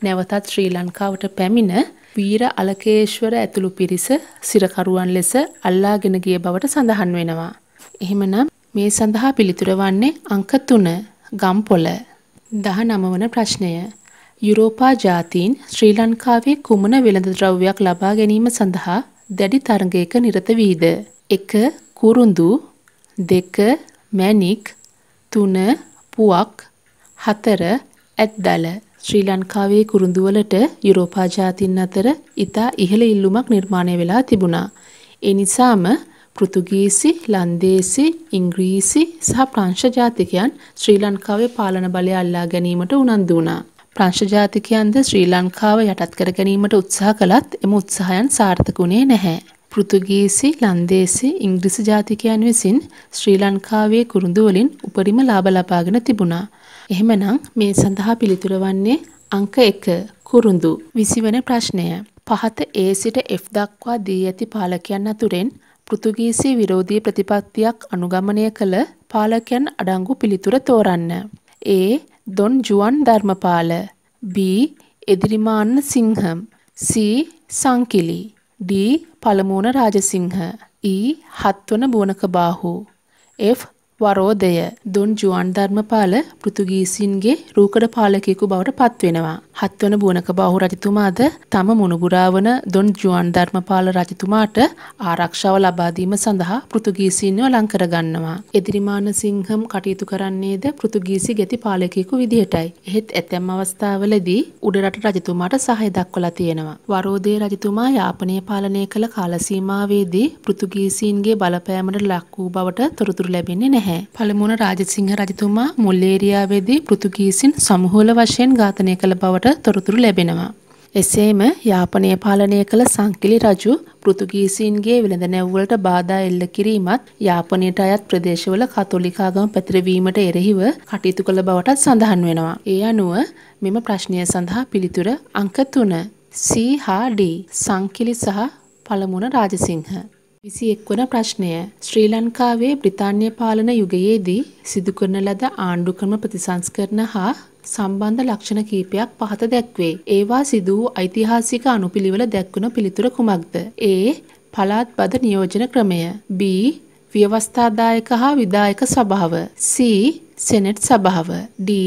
නැවතත් ශ්‍රී ලංකාවට පැමිණ වීර අලකේශ්වර ඇතුළු පිරිස සිරකරුවන් ලෙස අල්ලාගෙන ගිය බවට සඳහන් වෙනවා. එහෙමනම් මේ සඳහා පිළිතුර වන්නේ අංක 3 ගම්පොළ 19 වන ප්‍රශ්නය. යුරෝපා ජාතීන් ශ්‍රී ලංකාවේ කුමන වෙළඳද්‍රව්‍යයක් ලබා ගැනීම සඳහා දැඩි තරගයක නිරත වීද. එක කුරුඳු දෙක මැණික් තුන පුවක් හතර ඇත්දල. ශ්‍රී ලංකාවේ කුරුඳුවලට යුරෝපා ජාතීන් අතර ඉතා ඉහළ ඉල්ලුමක් නිර්මාණය වෙලා තිබුණා. ඒ නිසාම පෘතුගීසි, ලන්දේසි, ඉංග්‍රීසි සහ ප්‍රංශ ජාතිකයන් ශ්‍රී ලංකාවේ පාලන බලය අල්ලා ගැනීමට උනන්දු වුණා. ප්‍රංශජාතිකයන්ද ශ්‍රී ලංකාව යටත් කර ගැනීමට උත්සාහ කළත් එම උත්සාහයන් සාර්ථකුණේ නැහැ. පෘතුගීසි, ලන්දේසි, ඉංග්‍රීසි ජාතිකයන් විසින් ශ්‍රී ලංකාවේ කුරුඳු වලින් උපරිම ලාභ ලබාගෙන තිබුණා. එහෙමනම් මේ සඳහා පිළිතුර වන්නේ අංක 1 කුරුඳු 20 වෙනි ප්‍රශ්නය. පහත A සිට F දක්වා දී ඇති පාලකයන් අතුරෙන් පෘතුගීසි විරෝධී ප්‍රතිපත්තියක් අනුගමනය කළ පාලකයන් අඩංගු පිළිතුර තෝරන්න. A Don ජුවන් Dharmapala B. එදිරිමාන්න සිංහම් C. සංකිලි D. පළමුවන Rajasinghe E. හත්වන බුවනක බාහු F. වරෝදය Don ජුවන් Dharmapala පෘතුගීසින්ගේ රූකඩ පාලකයෙකු බවට පත්වෙනවා. හත්වන බුවනක බහු රජතුමාද තම මුණගුරාවන දොන් ජුවන් ධර්මපාල රජතුමාට ආරක්ෂාව ලබාදීම සඳහා පෘතුගීසින්ව ලංකරගන්නවා. එදිරිමාන සිංහම් කටයුතු කරන්නේද පෘතුගීසි ගැති පාලකයෙකු විදිහටයි. එහෙත් ඇතැම් අවස්ථාවලදී උඩරට රජතුමාට සහය දක්වලා තියෙනවා. වරෝදය රජතුමා යාපනය පාලනය කළ කාලසීමාවේදී පෘතුගීසින්ගේ බලපෑමට ලක් වූ බවට තොරතුරු ලැබෙන්නේ නැහැ. නැහැ. පළමුවන රාජසිංහ රජතුමා මුල් ඒරියාවේදී පෘතුගීසින් සමූහල වශයෙන් ඝාතනය කළ බවට තොරතුරු ලැබෙනවා. එසේම යාපනය පාලනය කළ සංකිලි රජු පෘතුගීසීන්ගේ වෙළඳ නැව්වලට බාධා එල්ල කිරීමත් යාපනයට අයත් ප්‍රදේශවල කතෝලිකාගම පැතිරවීමට එරෙහිව කටයුතු කළ බවටත් සඳහන් වෙනවා. ඒ අනුව මෙම ප්‍රශ්නය සඳහා පිළිතුර අංක 3 C හා D සංකිලි සහ පළමුණ රාජසිංහ 21 වන ප්‍රශ්නය ශ්‍රී ලංකාවේ බ්‍රිතාන්‍ය පාලන යුගයේදී සිදු කරන ලද ආණ්ඩු ක්‍රම ප්‍රතිසංස්කරණ හා සම්බන්ධ ලක්ෂණ කීපයක් පහත දැක්වේ. ඒවා සිදු වූ ඓතිහාසික අනුපිළිවෙල දැක්වුණු පිළිතුර කුමක්ද? A. පළාත් බද නියෝජන ක්‍රමය. B. ව්‍යවස්ථාදායක හා විධායක සභාව. C. සෙනෙට් සභාව. D.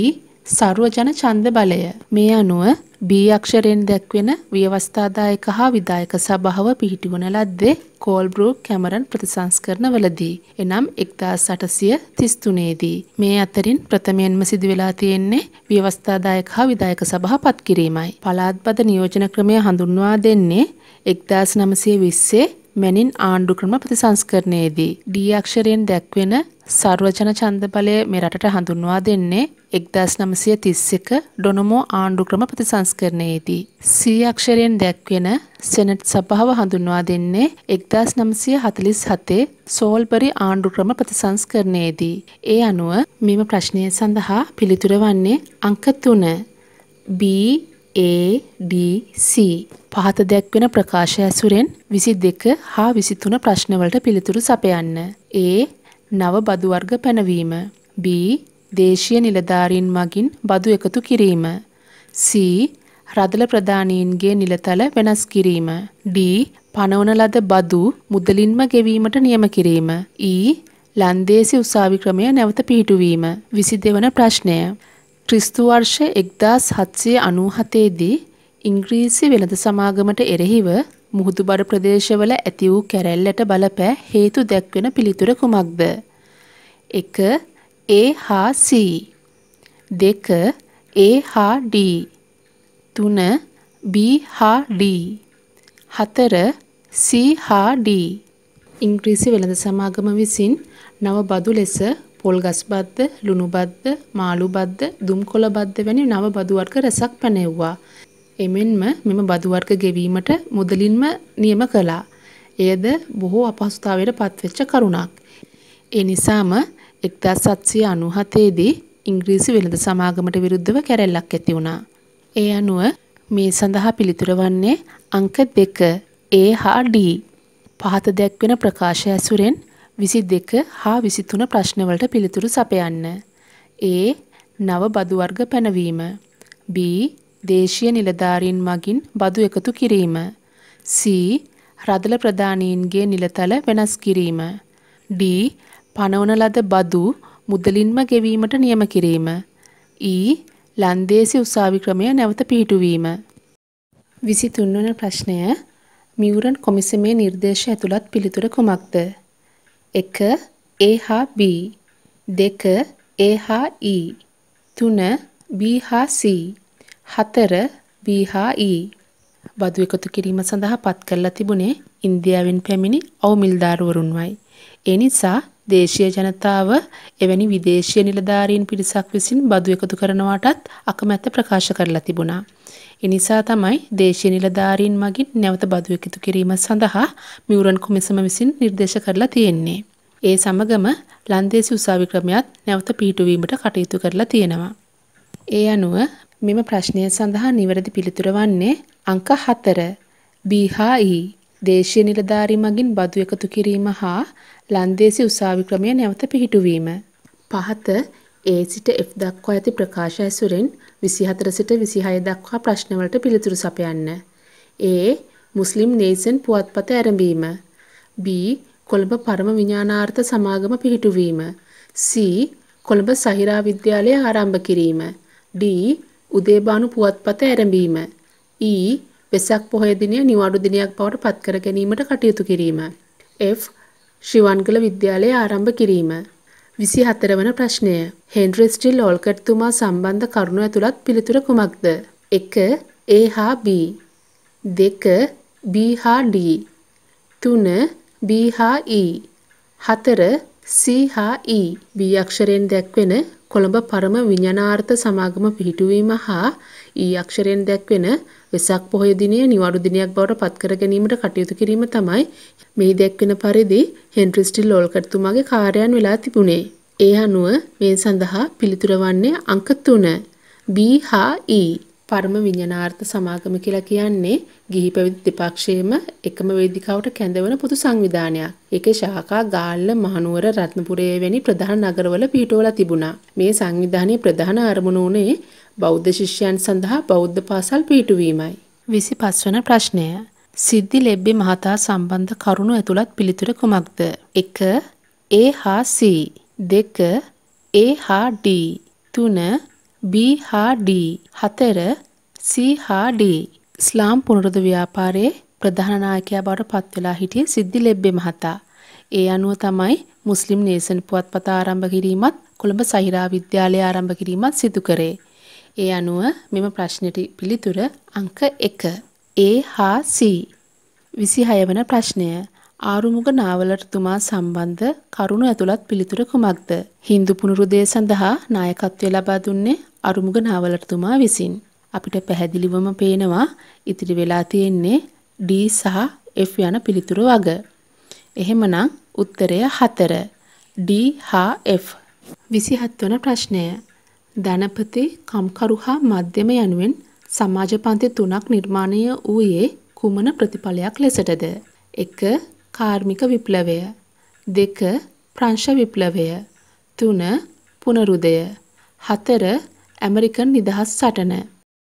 සර්වජන ඡන්ද බලය. මේ අනුව බී අක්ෂරයෙන් දැක්වෙන ව්‍යවස්ථාදායක හා විදායක සභාව පිහිටුවන ලද්දේ කෝල්බ්‍රූක් කැමරන් ප්‍රතිසංස්කරණවලදී එනම් 1833 දී මේ අතරින් ප්‍රථමයෙන්ම සිදු වෙලා තියෙන්නේ ව්‍යවස්ථාදායක හා විදායක සභා පත් කිරීමයි. පළාත්පත නියෝජන ක්‍රමය හඳුන්වා දෙන්නේ 1920 මෙනින් ආණ්ඩු ක්‍රම ප්‍රතිසංස්කරණයේදී ඩී අක්ෂරයෙන් දැක්වෙන සර්වජන ඡන්ද බලය මේ රටට හඳුන්වා දෙන්නේ 1931 ඩොනමෝ ආණ්ඩු ක්‍රම ප්‍රතිසංස්කරණයේදී සී අක්ෂරයෙන් දැක්වෙන සෙනට් සභාව හඳුන්වා දෙන්නේ 1947 සෝල්බරි ආණ්ඩු ක්‍රම ප්‍රතිසංස්කරණයේදී ඒ අනුව මෙම ප්‍රශ්නය සඳහා පිළිතුර වන්නේ අංක 3 B A D C පහත දැක්වෙන ප්‍රකාශ ඇසුරෙන් විසි දෙක හා විසිතුන ප්‍රශ්නවලට පිළිතුරු සපයන්න. ඒ නව බදුවර්ග පැනවීම. B. දේශීය නිලධාරීන් මගින් බදු එකතු කිරීම. C. රදල ප්‍රධානීන්ගේ නිලතල වෙනස් කිරීම. D. පනවන ලද බදු මුදලින්ම ගෙවීමට නියම කිරීම. E. ලන්දේසි උසාවි ක්‍රමය නැවත පිහිටුවීම. විසි දෙවන ප්‍රශ්නය. ක්‍රිස්තු වර්ෂ 1797 දී ඉංග්‍රීසි වෙළඳ සමාගමට එරෙහිව මුහුදුබඩ ප්‍රදේශවල ඇති වූ කැරැල්ලට බලපෑ හේතු දැක්වෙන පිළිතුර කුමක්ද? 1. A හා C 2. A හා D 3. B හා D 4. C හා D ඉංග්‍රීසි වෙළඳ සමාගම විසින් නව බදු ලෙස පොල් ගස් බද්ද, ලුණු බද්ද, මාළු බද්ද, දුම්කොළ බද්ද වැනි නව බදු වර්ග රැසක් පැනෙව්වා. එමෙන්ම මෙම බදු වර්ග ගෙවීමට මුදලින්ම නියම කළා. එයද බොහෝ අපහසුතාවයට පත්වෙච්ච කරුණක්. ඒ නිසාම 1797 දී ඉංග්‍රීසි වෙළඳ සමාගමට විරුද්ධව කැරැල්ලක් ඇති වුණා. ඒ අනුව මේ සඳහා පිළිතුර වන්නේ අංක 2 A හා D. පහත දැක්වෙන ප්‍රකාශය ඇසුරෙන් 22 හා 23 ප්‍රශ්නවලට පිළිතුරු සපයන්න. A. නව බදු වර්ග පැනවීම. B. දේශීය නිලධාරීන් මගින් බදු එකතු කිරීම. C. රදළ ප්‍රධානීන්ගේ නිලතල වෙනස් කිරීම. D. පනවන ලද බදු මුදලින්ම ගෙවීමට නියම කිරීම. E. ලන්දේසි උසාවි ක්‍රමය නැවත පිහිටුවීම. 23 වන ප්‍රශ්නය මියුරන් කොමිසමේ නිර්දේශය ඇතුළත් පිළිතුර කුමක්ද? 1. A හා B. 2. A හා E. 3. B හා C. හතර බී හා ඊ බදු එකතු කිරීම සඳහා පත් කරලා තිබුණේ ඉන්දියාවෙන් පැමිණි අවුමිල්දාරවරුන්වයි. ඒ නිසා දේශීය ජනතාව එවැනි විදේශීය නිලධාරීන් පිරිසක් විසින් බදු එකතු කරනවටත් අකමැත්ත ප්‍රකාශ කරලා තිබුණා. එනිසා තමයි දේශීය නිලධාරීන් මගින් නැවත බදු එකතු කිරීම සඳහා මියුරන් කොමිසම විසින් නිර්දේශ කරලා තියෙන්නේ. ඒ සමගම ලන්දේසි උසාවි ක්‍රමයත් නැවත පිහිටුවීමට කටයුතු කරලා තියෙනවා. ඒ අනුව මෙම ප්‍රශ්නය සඳහා නිවැරදි පිළිතුර වන්නේ අංක 4 B හා E දේශීය නිලධාරී මගින් බදු එකතු කිරීම හා ලන්දේසි උසාවි ක්‍රමය නැවත පිහිටුවීම. පහත A සිට F දක්වා ඇති ප්‍රකාශ ඇසුරෙන් 24 සිට 26 දක්වා ප්‍රශ්නවලට පිළිතුරු සපයන්න. A. මුස්ලිම් නේසන් පුවත්පත ඇරඹීම. B. කොළඹ පරම විඥානාර්ථ සමාගම පිහිටුවීම. C. කොළඹ සහිරා විද්‍යාලය ආරම්භ කිරීම. D. උදේබානු පුවත්පත ඇරඹීම. E. වෙසක් පොහොය දිනය නිවාඩු දිනයක් බවට පත් කර ගැනීමට කටයුතු කිරීම. F. ශ්‍රීවන්ගල විද්‍යාලය ආරම්භ කිරීම. 24 වන ප්‍රශ්නය. හෙන්රි ස්ටිල් ඕල්කට් තුමා සම්බන්ධ කරුණු ඇතුළත් පිළිතුර කුමක්ද? 1. A හා B. 2. B හා D. 3. B හා E. 4. C හා E. B අක්ෂරයෙන් දැක්වෙන කොළඹ පරම විඥානාර්ථ සමාගම පිහිටුවීම හා ඊ අක්ෂරයෙන් දැක්වෙන වෙසක් පොහොය දිනය නිවාඩු දිනයක් බවට පත්කර ගැනීමට කටයුතු කිරීම තමයි මේ දැක්වෙන පරිදි හෙන්රි ස්ටිල් ඕල්කර්තුමාගේ කාර්යයන් වෙලා තිබුණේ. ඒ අනුව මේ සඳහා පිළිතුර වන්නේ අංක 3 B හා E පරම විඤ්ඤාණාර්ථ සමාගම කියලා කියන්නේ ගිහි පැවිදි දෙපක්ෂයේම එකම වේදිකාවට කැඳවන පොදු සංවිධානයක්. ඒකේ ශාඛා ගාල්ල මහනුවර රත්නපුරයේ වැනි ප්‍රධාන නගරවල පිහිටවලා තිබුණා. මේ සංවිධානයේ ප්‍රධාන අරමුණ වුණේ බෞද්ධ ශිෂ්‍යයන් සඳහා බෞද්ධ පාසල් පිහිටුවීමයි. 25 වන ප්‍රශ්නය. සිද්ධි ලෙබ්බි මහතා සම්බන්ධ කරුණු ඇතුළත් පිළිතුර කුමක්ද? 1. A හා C 2. A හා D 3. B හා D 4 C හා D ස්ලාම් පුනරුද ව්‍යාපාරයේ ප්‍රධාන නායකයා බවට පත්වලා හිටිය සිද්ධි ලෙබ්බේ මහතා. ඒ අනුව තමයි මුස්ලිම් නේෂන් පුවත්පත ආරම්භ කිරීමත් කොළඹ සහිරා විද්‍යාලය ආරම්භ කිරීමත් සිදු කරේ. ඒ අනුව මෙම ප්‍රශ්නයට පිළිතුර අංක 1 A හා C 26 වන ප්‍රශ්නය ආරුමුග නාවලටතුමා සම්බන්ධ කරුණු ඇතුළත් පිළිතුර කුමක්ද? Hindu පුනරුදය සඳහා නායකත්වය ලබා දුන්නේ අරුමුග නාවලටතුමා විසින්. අපිට පැහැදිලිවම පේනවා ඉතිරි වෙලා තියෙන්නේ D සහ F යන පිළිතුරු වග. එහෙමනම් උත්තරය 4. D හා F. 27 වන ප්‍රශ්නය. ධනපති කම්කරු හා මධ්‍යම යනුවෙන් සමාජ පන්ති තුනක් නිර්මාණය වූයේ කුමන ප්‍රතිඵලයක් ලෙසටද? 1. කාර්මික විප්ලවය. 2. ප්‍රංශ විප්ලවය. 3. පුනරුදය. 4. ඇමරිකන් නිදහස් සටන.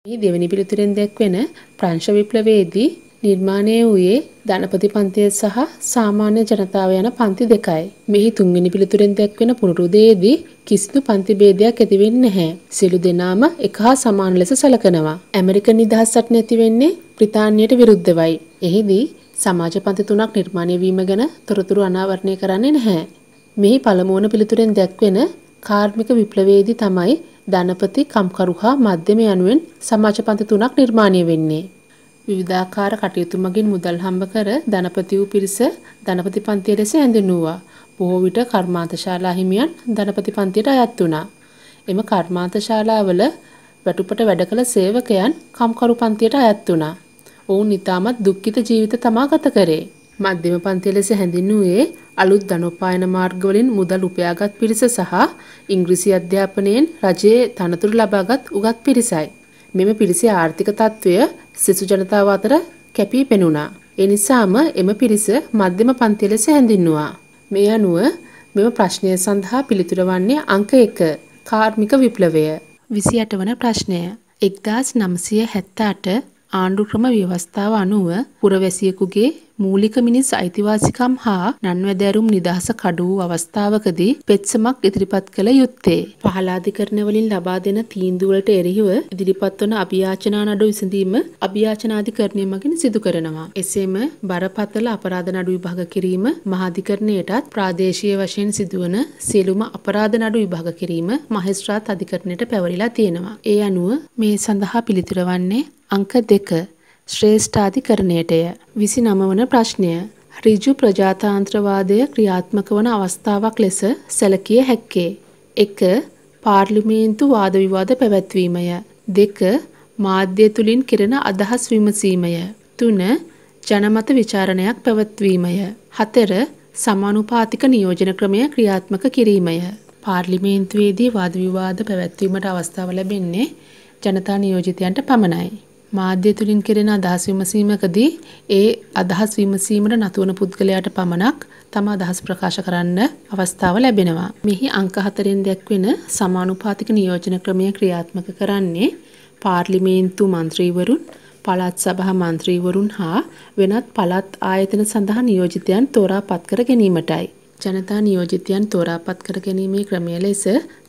මේ දෙවැනි පිළිතුරෙන් දැක්වෙන ප්‍රංශ විප්ලවයේදී නිර්මාණය වූයේ ධනපති පන්තිය සහ සාමාන්‍ය ජනතාව යන පන්ති දෙකයි. මෙහි තුන්වෙනි පිළිතුරෙන් දැක්වෙන පුනරුදයේදී කිසිදු පන්ති ભેදයක් ඇති වෙන්නේ නැහැ. සියලු දෙනාම එක හා සමාන ලෙස සැලකනවා. ඇමරිකන් නිදහස් සටන ඇති වෙන්නේ බ්‍රිතාන්‍යයට විරුද්ධවයි. එහිදී සමාජ පන්ති තුනක් නිර්මාණය වීම ගැන තොරතුරු අනාවරණය කරන්නේ නැහැ. මෙහි පළමුවන පිළිතුරෙන් දැක්වෙන කාර්මික විප්ලවයේදී තමයි ධනපති කම්කරු හා මධ්‍යම යනුවෙන් සමාජ පන්ති තුනක් නිර්මාණය වෙන්නේ. විවිධාකාර කටයුතු මගින් මුදල් හම්බ කර ධනපති වූ පිරිස ධනපති පන්තිය ලෙස ඇඳෙනුවා. බොහෝ විට කර්මාන්තශාලා හිමියන් ධනපති පන්තියට අයත් වුණා. එම කර්මාන්තශාලාවල වැටුපට වැඩ කළ සේවකයන් කම්කරු පන්තියට අයත් වුණා. ඔවුන් ඊටමත් දුක්ඛිත ජීවිත තමා ගත කරේ. මධ්‍යම පන්ති ලෙස හැඳින්වුවේ අලුත් ධනෝපායන මාර්ගවලින් මුදල් උපයාගත් පිරිස සහ ඉංග්‍රීසි අධ්‍යාපනයෙන් රජයේ තනතුරු ලබාගත් උගත් පිරිසයි. මෙම පිරිසේ ආර්ථික තත්ත්වය සිසු ජනතාව අතර කැපී පෙනුණා. ඒ නිසාම එම පිරිස මධ්‍යම පන්ති ලෙස හැඳින්වුවා. මේ අනුව මෙම ප්‍රශ්නය සඳහා පිළිතුර වන්නේ අංක 1 කාර්මික විප්ලවය 28 වන ප්‍රශ්නය 1978 ආණ්ඩුක්‍රම ව්‍යවස්ථාව අනුව පුරවැසියෙකුගේ මූලික මිනිස් අයිතිවාසිකම් හා නන්වැදෑරුම් නිදහස කඩු වූ අවස්ථාවකදී පෙත්සමක් ඉදිරිපත් කළ යුත්තේ. පහලාධිකරණවලින් ලබා දෙන තීන්දුවලට එරෙහිව ඉදිරිපත් වන අභියාචනා නඩු විසඳීම අභියාචනාධිකරණය මගින් සිදු කරනවා. එසේම බරපතල අපරාධ නඩු විභාග කිරීම මහාධිකරණයටත් ප්‍රාදේශීය වශයෙන් සිදුවන සියලුම අපරාධ නඩු විභාග කිරීම මහේස්ත්‍රාත් අධිකරණයට පැවරිලා තියෙනවා. ඒ අනුව මේ සඳහා පිළිතුර වන්නේ අංක දෙක ශ්‍රේෂ්ඨාධිකරණයටය. විසි නමවන ප්‍රශ්නය. ඍජු ප්‍රජාතන්ත්‍රවාදය ක්‍රියාත්මක වන අවස්ථාවක් ලෙස සැලකිය හැක්කේ. එක පාර්ලිමේන්තු වාද විවාද පැවැත්වීමය. දෙක මාධ්‍ය තුලින් කෙරෙන අදහස් විමසීමය. තුන ජනමත විචාරණයක් පැවැත්වීමය. හතර සමානුපාතික නියෝජන ක්‍රමය ක්‍රියාත්මක කිරීමය. පාර්ලිමේන්තුවේදී වාද විවාද පැවැත්වීමට අවස්ථාව ලැබෙන්නේ ජනතා නියෝජිතයන්ට පමණයි. මාධ්‍ය තුලින් කෙරෙන අදහස් විමසීමකදී ඒ අදහස් විමසීමට නතුවන පුද්ගලයාට පමණක් තම අදහස් ප්‍රකාශ කරන්න අවස්ථාව ලැබෙනවා. මෙහි අංක 4ෙන් දැක්වෙන සමානුපාතික නියෝජන ක්‍රමය ක්‍රියාත්මක කරන්නේ පාර්ලිමේන්තු മന്ത്രിවරුන්, පළාත් සභා മന്ത്രിවරුන් හා වෙනත් පළාත් ආයතන සඳහා නියෝජිතයන් තෝරාපත් කර ගැනීමටයි. ජනතා නියෝජිතයන් තෝරාපත් කර ගැනීමේ ක්‍රමය ලෙස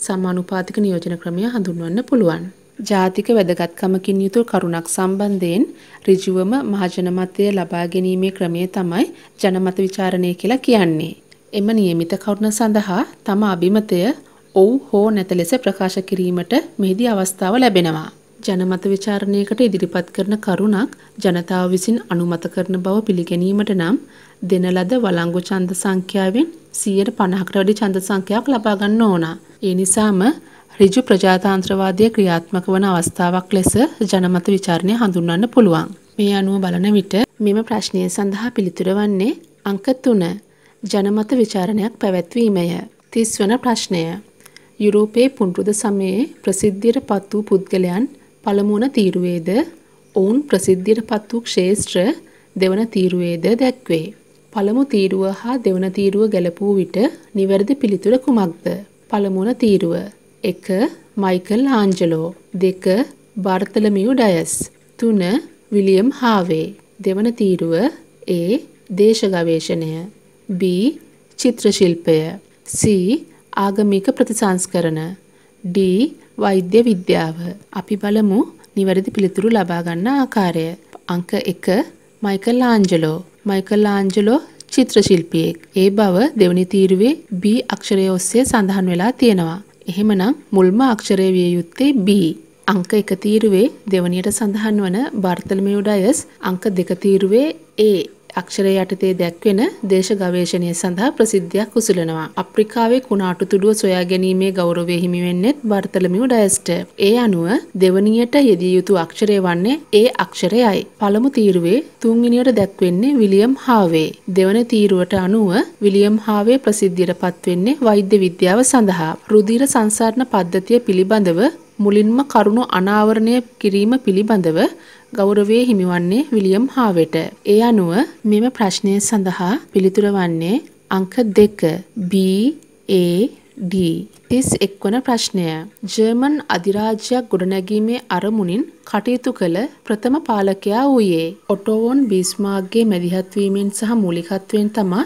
සමානුපාතික නියෝජන ක්‍රමය හඳුන්වන්න පුළුවන්. ජාතික වැදගත්කමකින් යුතු කරුණක් සම්බන්ධයෙන් ඍජුවම මහජන මතය ලබා ගැනීමේ ක්‍රමය තමයි ජනමත විචාරණය කියලා කියන්නේ. එම નિયમિત කරුණ සඳහා තම අභිමතය ඔව් හෝ නැත ලෙස ප්‍රකාශ කිරීමට මෙහිදී අවස්ථාව ලැබෙනවා. ජනමත විචාරණයකට ඉදිරිපත් කරන කරුණක් ජනතාව විසින් අනුමත කරන බව පිළිගැනීමට නම් දෙන ලද වළංගු ඡන්ද සංඛ්‍යාවෙන් 150කට වැඩි ඡන්ද සංඛ්‍යාවක් ලබා ගන්න ඕන. ඒ නිසාම ඍජු ප්‍රජාතන්ත්‍රවාදය ක්‍රියාත්මක වන අවස්ථාවක් ලෙස ජනමත විචාරණය හඳුන්වන්න පුළුවන්. මේ අනුව බලන විට මෙම ප්‍රශ්නය සඳහා පිළිතුර වන්නේ අංක 3 ජනමත විචාරණයක් පැවැත්වීමය. 30 වන ප්‍රශ්නය. යුරෝපයේ පුන්රුද සමයේ ප්‍රසිද්ධියට පත් වූ පුද්ගලයන් පළමුවන තීරුවේද ඔවුන් ප්‍රසිද්ධියට පත් වූ ක්ෂේත්‍ර දෙවන තීරුවේද දැක්වේ. පළමු තීරුව හා දෙවන තීරුව ගැලපූ විට නිවැරදි පිළිතුර කුමක්ද? පළමුවන තීරුව එක මයිකල් ආන්ජලෝ දෙක බර්තලමියු ඩයස් තුන විලියම් හාවේ දෙවන තීරුව A දේශ ගවේෂණය B චිත්‍ර ශිල්පය C ආගමික ප්‍රතිසංස්කරණ D වෛද්‍ය විද්‍යාව අපි බලමු නිවැරදි පිළිතුරු ලබා ගන්න ආකාරය අංක 1 මයිකල් ආන්ජලෝ මයිකල් ආන්ජලෝ චිත්‍ර ශිල්පියෙක් ඒ බව දෙවනි තීරුවේ B අක්ෂරය ඔස්සේ සඳහන් වෙලා තියෙනවා එහෙමනම් මුල්ම අක්ෂරය විය යුත්තේ B. අංක එක තීරුවේ දෙවනියට සඳහන් වන බර්තලමේව් ඩයස් අංක දෙක තීරුවේ A අක්ෂරය යටතේ දැක්වෙන දේශ ගවේෂණය සඳහා ප්‍රසිද්ධයක් උසුලනවා. අප්‍රිකාවේ කුණාටු තුඩුව සොයා ගැනීමේ ගෞරවය හිමිවෙන්නෙත් බර්තලමියු ඩයස්ට. ඒ අනුව දෙවනියට යෙදිය යුතු අක්ෂරය වන්නේ ඒ අක්ෂරයයි. පළමු තීරුවේ තුන්ගිනියට දැක්වෙන්නේ විලියම් හාවේ. දෙවන තීරුවට අනුව විලියම් හාවේ ප්‍රසිද්ධියට පත්වෙන්නේ වෛද්‍ය විද්‍යාව සඳහා. රුධීර සංසාරණ පද්ධතිය පිළිබඳව මුලින්ම කරුණු අනාවරණය කිරීම පිළිබඳව ගෞරවය හිමිවන්නේ විලියම් හාවට. ඒ අනුව මෙම ප්‍රශ්නය සඳහා පිළිතුර වන්නේ අංක දෙක B A D. තිස් එක්වන ප්‍රශ්නය. ජර්මන් අධිරාජ්‍යයක් ගොඩනැගීමේ අරමුණින් කටයුතු කළ ප්‍රථම පාලකයා වූයේ. ඔටෝවොන් බිස්මාර්ගගේ මැදිහත්වීමෙන් සහ මූලිකත්වයෙන් තමා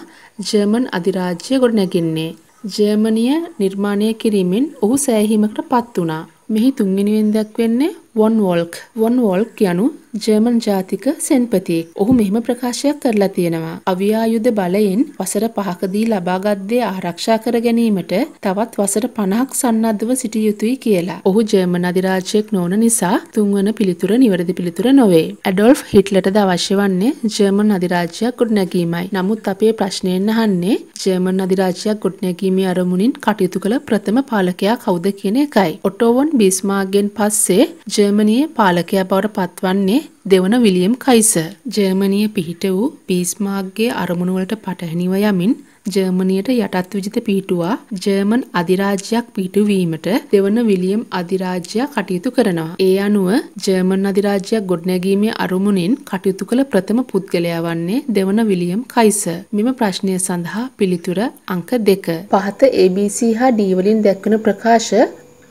ජර්මන් අධිරාජ්‍යය ගොඩනැගින්නේ. ජර්මනිය නිර්මාණය කිරීමෙන් ඔහු සෑහීමකට පත් වනා. මෙහි තුන්ගෙනුවෙන් දැක්වෙන්නේ වොන් වෝල්ක් වොන් වෝල්ක් යනු ජර්මන් ජාතික සෙන්පතියෙක්. ඔහු මෙහිම ප්‍රකාශයක් කරලා තියෙනවා. අවියායුධ බලයෙන් වසර 5කදී ලබාගත් දේ ආරක්ෂා කර ගැනීමට තවත් වසර 50ක් සන්නද්ධව සිටිය යුතුයි කියලා. ඔහු ජර්මන් අධිරාජ්‍යයක් නොවන නිසා තුන්වන පිළිතුර නිවැරදි පිළිතුර නොවේ. ඇඩොල්ෆ් හිට්ලර්ටද අවශ්‍ය වන්නේ ජර්මන් අධිරාජ්‍යයක් ගොඩනැගීමයි. නමුත් අපේ ප්‍රශ්නයෙන් අහන්නේ ජර්මන් අධිරාජ්‍යයක් ගොඩනැගීමේ අරමුණින් කටයුතු කළ ප්‍රථම පාලකයා කවුද කියන එකයි. ඔටෝවන් බිස්මාගෙන් පස්සේ ජර්මන් ජර්මනයේ පාලකයා බවට පත්වන්නේ දෙවන විලියම් කයිස. ජර්මනිය පිහිට වූ බීස්මාර්ගගේ අරමුණුවලට පටහැනිව යමින් ජර්මනියට යටත් විජිත පිහිටුවා ජර්මන් අධිරාජ්‍යයක් පිටුවීමට දෙවන විලියම් අධිරාජ්‍යය කටයුතු කරනවා. ඒ අනුව ජර්මන් අධිරාජ්‍යයක් ගොඩනැගීමේ අරමුණින් කටයුතු කළ ප්‍රථම පුද්ගලයා වන්නේ දෙවන විලියම් කයිස. මෙම ප්‍රශ්නය සඳහා පිළිතුර අංක දෙක. පහත ABC හා D වලින් දැක්වෙන ප්‍රකාශ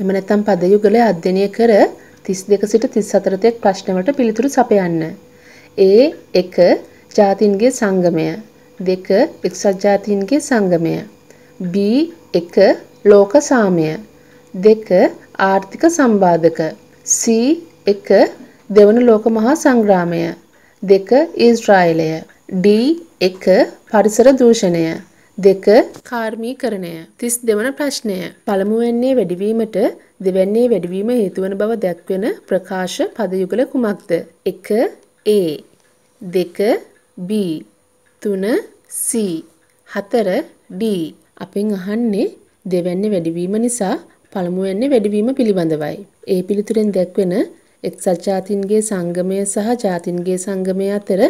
එම නැත්නම් පදයුගල අධ්‍යයනය කර 32 සිට 34 තෙක් ප්‍රශ්නවලට පිළිතුරු සපයන්න. ඒ 1 ජාතීන්ගේ සංගමය. 2 එක්සත් ජාතීන්ගේ සංගමය. B 1 ලෝක සාමය. 2 ආර්ථික සම්බාධක. C 1 දෙවන ලෝක මහා සංග්‍රාමය. 2 ඊශ්‍රායලය. D 1 පරිසර දූෂණය. දෙක කාර්මීකරණය 32 වන ප්‍රශ්නය පළමුවැන්නේ වැඩිවීමට දෙවැන්නේ වැඩිවීම හේතු වන බව දැක්වෙන ප්‍රකාශ පදයුගල කුමක්ද 1 A 2 B 3 C 4 D අපෙන් අහන්නේ දෙවැන්නේ වැඩිවීම නිසා පළමුවැන්නේ වැඩිවීම පිළිබඳවයි ඒ පිළිතුරෙන් දැක්වෙන එක්සත් ජාතීන්ගේ සංගමය සහ ජාතීන්ගේ සංගමය අතර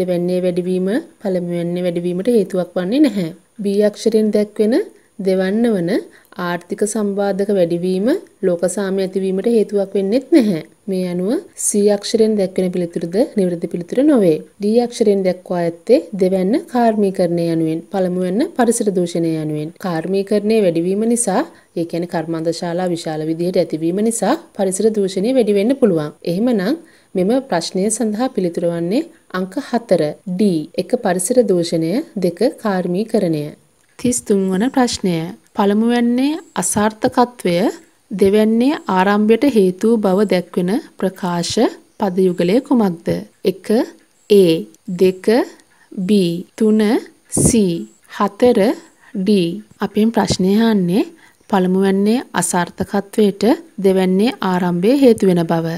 දෙවැන්නේ වැඩිවීම පළමුවැන්නේ වැඩිවීමට හේතුවක් වන්නේ නැහැ B අක්ෂරයෙන් දැක්වෙන දෙවන්න වන ආර්ථික සම්බාධක වැඩිවීම ලෝක සාමය ඇතිවීමට හේතුවක් වෙන්නෙත් නැහැ. මේ අනුව C අක්ෂරයෙන් දැක්වෙන පිළිතුරද නිවැරදි පිළිතුර නොවේ. D අක්ෂරයෙන් දක්වා ඇත්තේ දෙවන්න කාර්මීකරණය යනුවෙන් පළමුවන්න පරිසර දූෂණය යනුවෙන්. කාර්මීකරණය වැඩිවීම නිසා ඒ කියන්නේ කර්මාන්තශාලා විශාල විදිහට ඇතිවීම නිසා පරිසර දූෂණය වැඩි වෙන්න පුළුවන්. එහෙමනම් මෙම ප්‍රශ්නය සඳහා පිළිතුර වන්නේ අංක 4 D එක පරිසර දූෂණය දෙක කාර්මීකරණය 33 වන ප්‍රශ්නය පළමුවැන්නේ අසාර්ථකත්වය දෙවැන්නේ ආරම්භයට හේතු බව දැක්වෙන ප්‍රකාශ පදයුගලය කුමක්ද 1 A 2 B 3 C 4 D අපෙන් ප්‍රශ්නය අහන්නේ පළමුවැන්නේ අසාර්ථකත්වයට දෙවැන්නේ ආරම්භයේ හේතු වෙන බව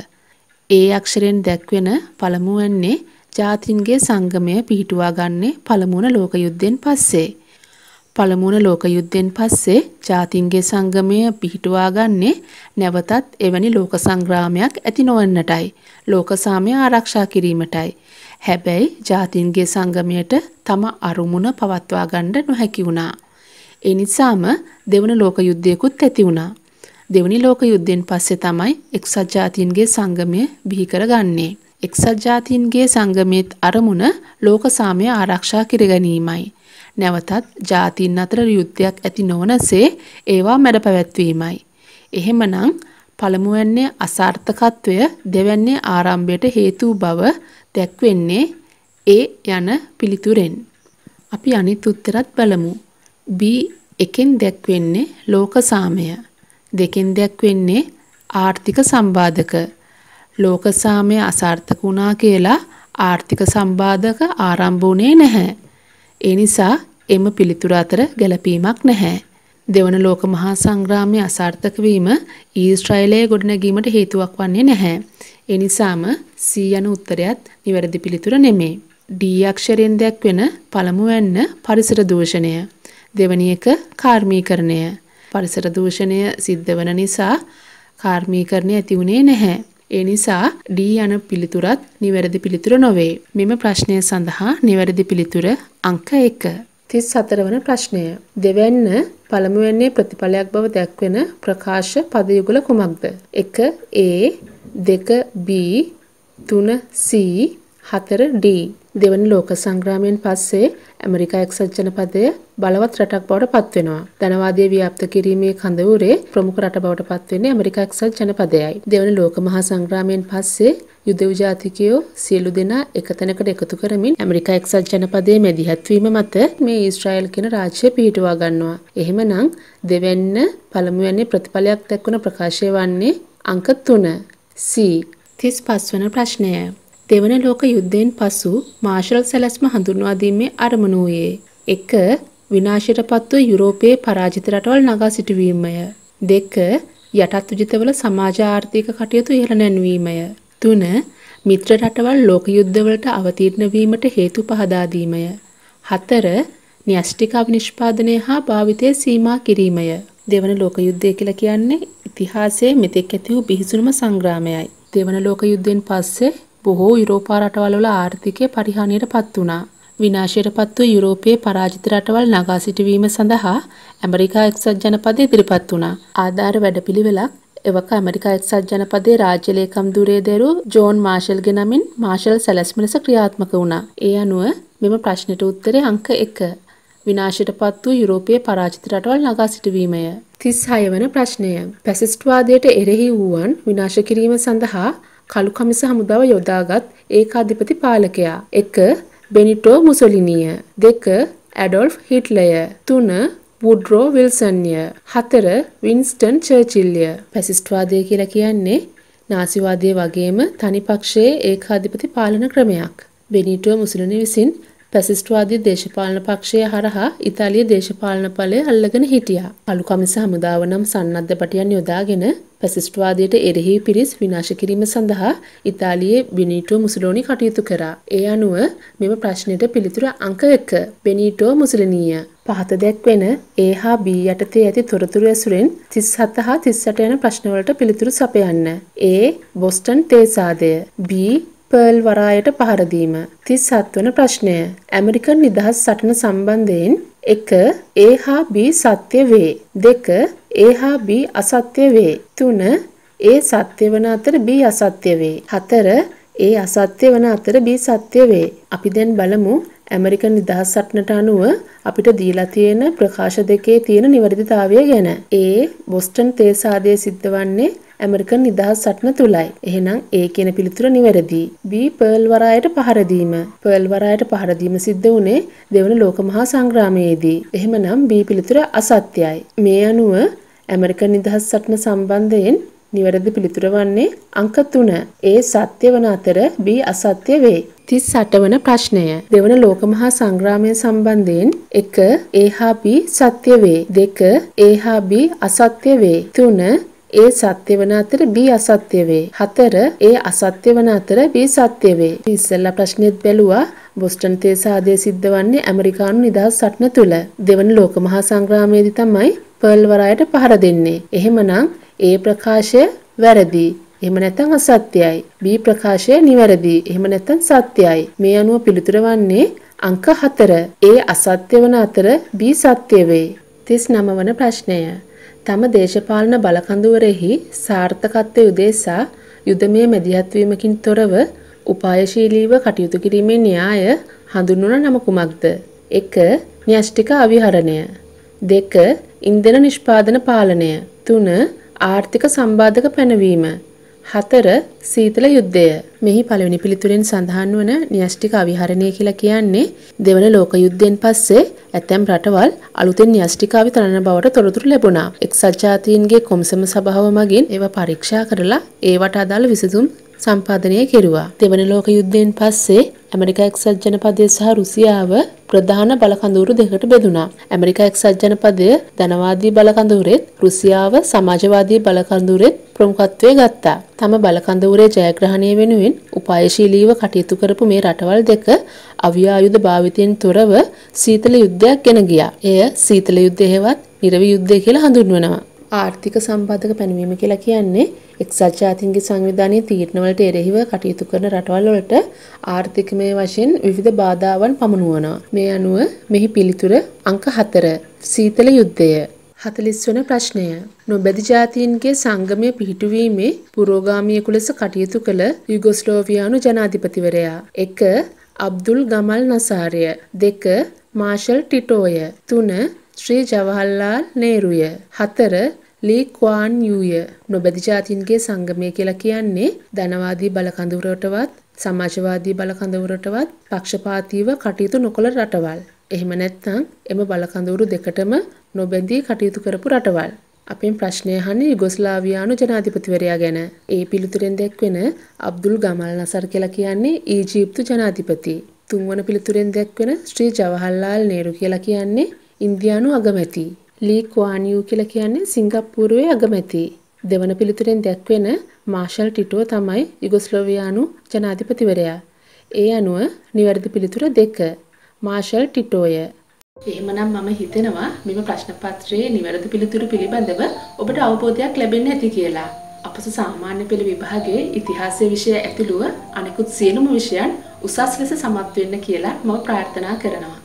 ඒ අක්ෂරයෙන් දැක්වෙන පළමු වන්නේ ජාතීන්ගේ සංගමය පිහිටුවා ගන්නේ පළමුවන ලෝක යුද්ධෙන් පස්සේ. පළමුවන ලෝක යුද්ධෙන් පස්සේ ජාතීන්ගේ සංගමය පිහිටුවා ගන්නේ නැවතත් එවැනි ලෝක සංග්‍රාමයක් ඇති නොවන්නටයි. ලෝක සාමය ආරක්ෂා කිරීමටයි. හැබැයි ජාතීන්ගේ සංගමයට තම අරුමුණ පවත්වා ගන්න නොහැකි වුණා. ඒ නිසාම දෙවන ලෝක යුද්ධයකුත් ඇති වුණා. දෙවනි ලෝක යුද්ධෙන් පස්සේ තමයි එක්සත් ජාතීන්ගේ සංගමය බිහි කරගන්නේ. එක්සත් ජාතීන්ගේ සංගමයේත් අරමුණ ලෝක සාමය ආරක්ෂා කර ගැනීමයි. නැවතත් ජාතීන් අතර යුද්ධයක් ඇති නොවනසේ ඒවා මැඩ පැවැත්වීමයි. එහෙමනම් පළමුවැන්නේ අසාර්ථකත්වය දෙවැන්නේ ආරම්භයට හේතු බව දැක්වෙන්නේ ඒ යන පිළිතුරෙන්. අපි අනිත් උත්තරත් බලමු. B එකෙන් දැක්වෙන්නේ ලෝක සාමය. දෙකෙන් දෙයක් වෙන්නේ ආර්ථික සම්බාධක. ලෝක සාමය අසාර්ථක වුණා කියලා ආර්ථික සම්බාධක ආරම්භ වුණේ නැහැ. ඒ නිසා එම පිළිතුර අතර ගැළපීමක් නැහැ. දෙවන ලෝක මහා සංග්‍රාමයේ අසාර්ථක වීම ඊශ්‍රායලයේ ගොඩනැගීමට හේතුවක් වන්නේ නැහැ. ඒ නිසාම C යන උත්තරයත් නිවැරදි පිළිතුර නෙමේ. D අක්ෂරයෙන් දැක්වෙන පළමු වෙන්න පරිසර දූෂණය. දෙවැනි එක කාර්මීකරණය. පරිසර දූෂණය සිද්ධ වන නිසා කාර්මීකරණය ඇති වුණේ නැහැ. ඒ නිසා D යන පිළිතුරත් නිවැරදි පිළිතුර නොවේ. මෙම ප්‍රශ්නය සඳහා නිවැරදි පිළිතුර අංක 1. 34 වන ප්‍රශ්නය. දෙවැන්න පළමුවැන්නේ ප්‍රතිඵලයක් බව දැක්වෙන ප්‍රකාශ පදයුගල කුමක්ද? 1 A 2 B 3 C 4 D දෙවන ලෝක සංග්‍රාමයෙන් පස්සේ ඇමරිකා එක්සත් ජනපදය බලවත් රටක් බවට පත්වෙනවා. ධනවාදය ව්‍යාප්ත කිරීමේ කඳවුරේ ප්‍රමුඛ රට බවට පත්වෙන්නේ ඇමරිකා එක්සත් ජනපදයයි. දෙවන ලෝක මහා සංග්‍රාමයෙන් පස්සේ යුදෙව් ජාතිකයෝ සියලු දෙනා එකතැනකට එකතු කරමින් ඇමරිකා එක්සත් ජනපදයේ මැදිහත්වීම මත මේ ඊශ්‍රායල් කියන රාජ්‍යය පිහිටුවා ගන්නවා. එහෙමනම් දෙවැන්න පළමුවැනි ප්‍රතිඵලයක් දක්වන ප්‍රකාශය වන්නේ අංක 3 C 35 වන ප්‍රශ්නය. දෙවන ලෝක යුද්ධයෙන් පසු මාර්ෂල් සැලැස්ම හඳුන්වා දීමේ අරමුණ වූයේ 1. විනාශයට පත්ව යුරෝපයේ පරාජිත රටවල් නගා සිටුවීමය. 2. යටත් උජිතවල සමාජ ආර්ථික කටයුතු ඉහළ නැන්වීමය. 3. මිත්‍ර රටවල් ලෝක යුද්ධවලට අවතීර්ණ වීමට හේතු පහදා දීමය. 4. න්‍යෂ්ටික අවිනිෂ්පාදනය හා භාවිතය සීමා කිරීමය. දෙවන ලෝක යුද්ධය කියලා කියන්නේ ඉතිහාසයේ මෙතෙක් ඇති වූ බිහිසුණුම සංග්‍රාමයයි. දෙවන ලෝක යුද්ධයෙන් පස්සේ බොහෝ යුරෝපා රටවල්වල ආර්ථිකය පරිහානියට පත් වුණා. විනාශයට පත් වූ යුරෝපයේ පරාජිත රටවල් නගා සිටුවීම සඳහා ඇමරිකා එක්සත් ජනපදය ඉදිරිපත් වුණා. ආධාර වැඩපිළිවෙලක් එවක ඇමරිකා එක්සත් ජනපදයේ රාජ්‍ය ලේකම් ධුරේ දරු ජෝන් මාෂල්ගේ නමින් මාෂල් සැලැස්ම ලෙස ක්‍රියාත්මක වුණා. ඒ අනුව මෙම ප්‍රශ්නට උත්තරේ අංක 1. විනාශයට පත් වූ යුරෝපයේ පරාජිත රටවල් නගා සිටුවීමය. 36 වන ප්‍රශ්නය. පැසිස්ට්වාදයට එරෙහි වූවන් විනාශ කිරීම සඳහා කළු කමිස හමුදාව යොදාගත් ඒකාධිපති පාලකයා. 1. බෙනිටෝ මුසොලිනිය. 2. Adolf Hitler. 3. වුඩ්රෝ විල්සන්ය. 4. වින්ස්ටන් චර්චිල්ය. පැසිස්ට්වාදය කියලා කියන්නේ නාසිවාදය වගේම තනිපක්ෂයේ ඒකාධිපති පාලන ක්‍රමයක්. බෙනිටෝ මුසොලිනි විසින් පැසිස්ට්වාදී දේශපාලන පක්ෂය හරහා ඉතාලිය දේශපාලන ඵලය අල්ලගෙන හිටියා. අලුකමිස හමුදාව නම් සන්නද්ධ පටියන් යොදාගෙන පැසිස්ට්වාදයට එරෙහි පිරිස් විනාශ කිරීම සඳහා ඉතාලියේ බිනීටෝ මුසුලෝනි කටයුතු කරා. ඒ අනුව මෙම ප්‍රශ්නයට පිළිතුර අංක 1 බෙනීටෝ මුසුලිනීය පහත දැක්වෙන A හා B යටතේ ඇති තොරතුරු ඇසුරෙන් 37 හා 38 යන ප්‍රශ්නවලට පිළිතුරු සපයන්න. A. බොස්ටන් තේසාදය. B. පර්ල් වරායට පහර දීම 37 වන ප්‍රශ්නය ඇමරිකන් නිදහස් සටන සම්බන්ධයෙන් 1 A හා B සත්‍ය වේ 2 A හා B අසත්‍ය වේ 3 A සත්‍ය වන අතර B අසත්‍ය වේ 4 A අසත්‍ය වන අතර B සත්‍ය වේ අපි දැන් බලමු ඇමරිකන් නිදහස් සටනට අනුව අපිට දීලා තියෙන ප්‍රකාශ දෙකේ තියෙන නිවැරදිතාවය ගැන A බොස්ටන් තේසාදයේ සිද්ධ වන්නේ ඇමරිකන් නිදහස් සටන තුලයි. එහෙනම් ඒ කියන පිළිතුර නිවැරදි. B පර්ල් වරායට පහර දීම. පර්ල් වරායට පහර දීම සිද්ධ වුණේ දෙවන ලෝක මහා සංග්‍රාමයේදී. එහෙමනම් B පිළිතුර අසත්‍යයි. මේ අනුව ඇමරිකන් නිදහස් සටන සම්බන්ධයෙන් නිවැරදි පිළිතුර වන්නේ අංක 3. ඒ සත්‍ය වන අතර B අසත්‍ය වේ. 38 වන ප්‍රශ්නය. දෙවන ලෝකමහා සංග්‍රාමය සම්බන්ධයෙන් 1. A හා B සත්‍ය වේ. 2. A හා B අසත්‍ය වේ. 3. ඒ සත්‍ය වන අතර B අසත්‍ය වේ. 4 ඒ අසත්‍ය වන අතර B සත්‍ය වේ. ඉස්සෙල්ලා ප්‍රශ්නෙත් බැලුවා බොස්ටන් තේස ආදේ සිද්ධ වන්නේ ඇමරිකානු නිදහස් සටන තුළ. දෙවන ලෝක මහා සංග්‍රාමයේදී තමයි පර්ල් වරායට පහර දෙන්නේ. එහෙමනම් ඒ ප්‍රකාශය වැරදි. එහෙම නැත්නම් අසත්‍යයි. B ප්‍රකාශය නිවැරදි. එහෙම නැත්නම් සත්‍යයි. මේ අනුව පිළිතුර වන්නේ අංක 4. A අසත්‍ය වන අතර B සත්‍ය වේ. 39 වන ප්‍රශ්නය. තම දේශපාලන බලකඳුවරෙහි සාර්ථකත්වය උදෙසා යුදමය මැදිහත්වීමකින් තොරව උපායශීලීව කටයුතු කිරීමේ න්‍යාය හඳුන්වන නම කුමක්ද? 1. න්‍යෂ්ටික අවිහරණය. 2. ඉන්ධන නිෂ්පාදන පාලනය. 3. ආර්ථික සම්බාධක පැනවීම. හතර සීතල යුද්ධය. මෙහි පළවෙනි පිළිතුරෙන් සඳහන් වන න්‍යෂ්ටික අවිහරණය කියලා කියන්නේ දෙවන ලෝක යුද්ධයෙන් පස්සේ ඇතැම් රටවල් අලුතෙන් න්‍යෂ්ටික අවිතරණ බවට තොරතුරු ලැබුණා. එක්සත් ජාතීන්ගේ කොමිසම සභාව මගින් ඒවා පරීක්ෂා කරලා ඒවට අදාළ විසඳුම් සම්පාදනය කෙරුවා. දෙවන ලෝක යුද්ධයෙන් පස්සේ ඇමරිකා එක්සත් ජනපදය සහ රුසියාව ප්‍රධාන බලකඳවුරු දෙකට බෙදුණා. ඇමරිකා එක්සත් ජනපදය ධනවාදී බලකඳවුරෙත් රුසියාව සමාජවාදී බලකඳවුරෙත් ප්‍රමුඛත්වයේ ගත්තා. තම බලකඳවුරේ ජයග්‍රහණය වෙනුවෙන් උපායශීලීව කටයුතු කරපු මේ රටවල් දෙක අවියායුධ භාවිතයෙන් තොරව සීතල යුද්ධයක් ගෙන ගියා. එය සීතල යුද්ධය හෙවත් නිරව යුද්ධය කියලා හඳුන්වනවා. ආර්ථික සම්බන්ධක පැනවීම කියලා කියන්නේ එක්සත් ජාතීන්ගේ සංවිධානයේ තීරණවලට එරෙහිව කටයුතු කරන රටවල් වලට ආර්ථිකමය වශයෙන් විවිධ බාධාවන් පමුණුවනවා. මේ අනුව මෙහි පිළිතුර අංක 4 සීතල යුද්ධය 40 වන ප්‍රශ්නය නොබැදි ජාතීන්ගේ සංගමය පිහිටුවීමේ පුරෝගාමියෙකු ලෙස කටයුතු කළ යුගොස්ලෝවියානු ජනාධිපතිවරයා 1. අබ්දුල් ගමල් නසාරය 2. මාෂල් ටිටෝය 3. ශ්‍රී ජවහර්ලාල් නේරුය 4 ලී ක්වාන් යූය නොබැදි ජාතින්ගේ සංගමය කියලා කියන්නේ ධනවාදී බලකඳවුරටවත් සමාජවාදී බලකඳවුරටවත් පක්ෂපාතීව කටයුතු නොකළ රටවල්. එහෙම නැත්නම් එම බලකඳවුරු දෙකටම නොබැඳී කටයුතු කරපු රටවල්. අපෙන් ප්‍රශ්නය අහන්නේ යුගොස්ලාවියානු ජනාධිපතිවරයා ගැන. ඒ පිළිතුරෙන් දැක්වෙන අබ්දුල් ගමල් නසර් කියලා කියන්නේ ඊජිප්තු ජනාධිපති. තුන්වන පිළිතුරෙන් දැක්වෙන ශ්‍රී ජවහර්ලාල් නේරු කියලා කියන්නේ ඉන්දියානු අගමැති. ලී ක්වාන් යූ කියලා කියන්නේ සිංගප්පූරුවේ අගමැති. දෙවන පිළිතුරෙන් දැක්වෙන මාෂල් ටිටෝ තමයි යුගොස්ලෝවියානු ජනාධිපතිවරයා. ඒ අනුව නිවැරදි පිළිතුර දෙක. මාෂල් ටිටෝය. එහෙමනම් මම හිතනවා මෙම ප්‍රශ්න පත්‍රයේ නිවැරදි පිළිතුරු පිළිබඳව ඔබට අවබෝධයක් ලැබෙන්න ඇති කියලා. අපස සාමාන්‍ය පෙළ විභාගයේ ඉතිහාසය විෂය ඇතුළුව අනෙකුත් සියලුම විෂයන් උසස් ලෙස සමත් වෙන්න කියලා මම ප්‍රාර්ථනා කරනවා.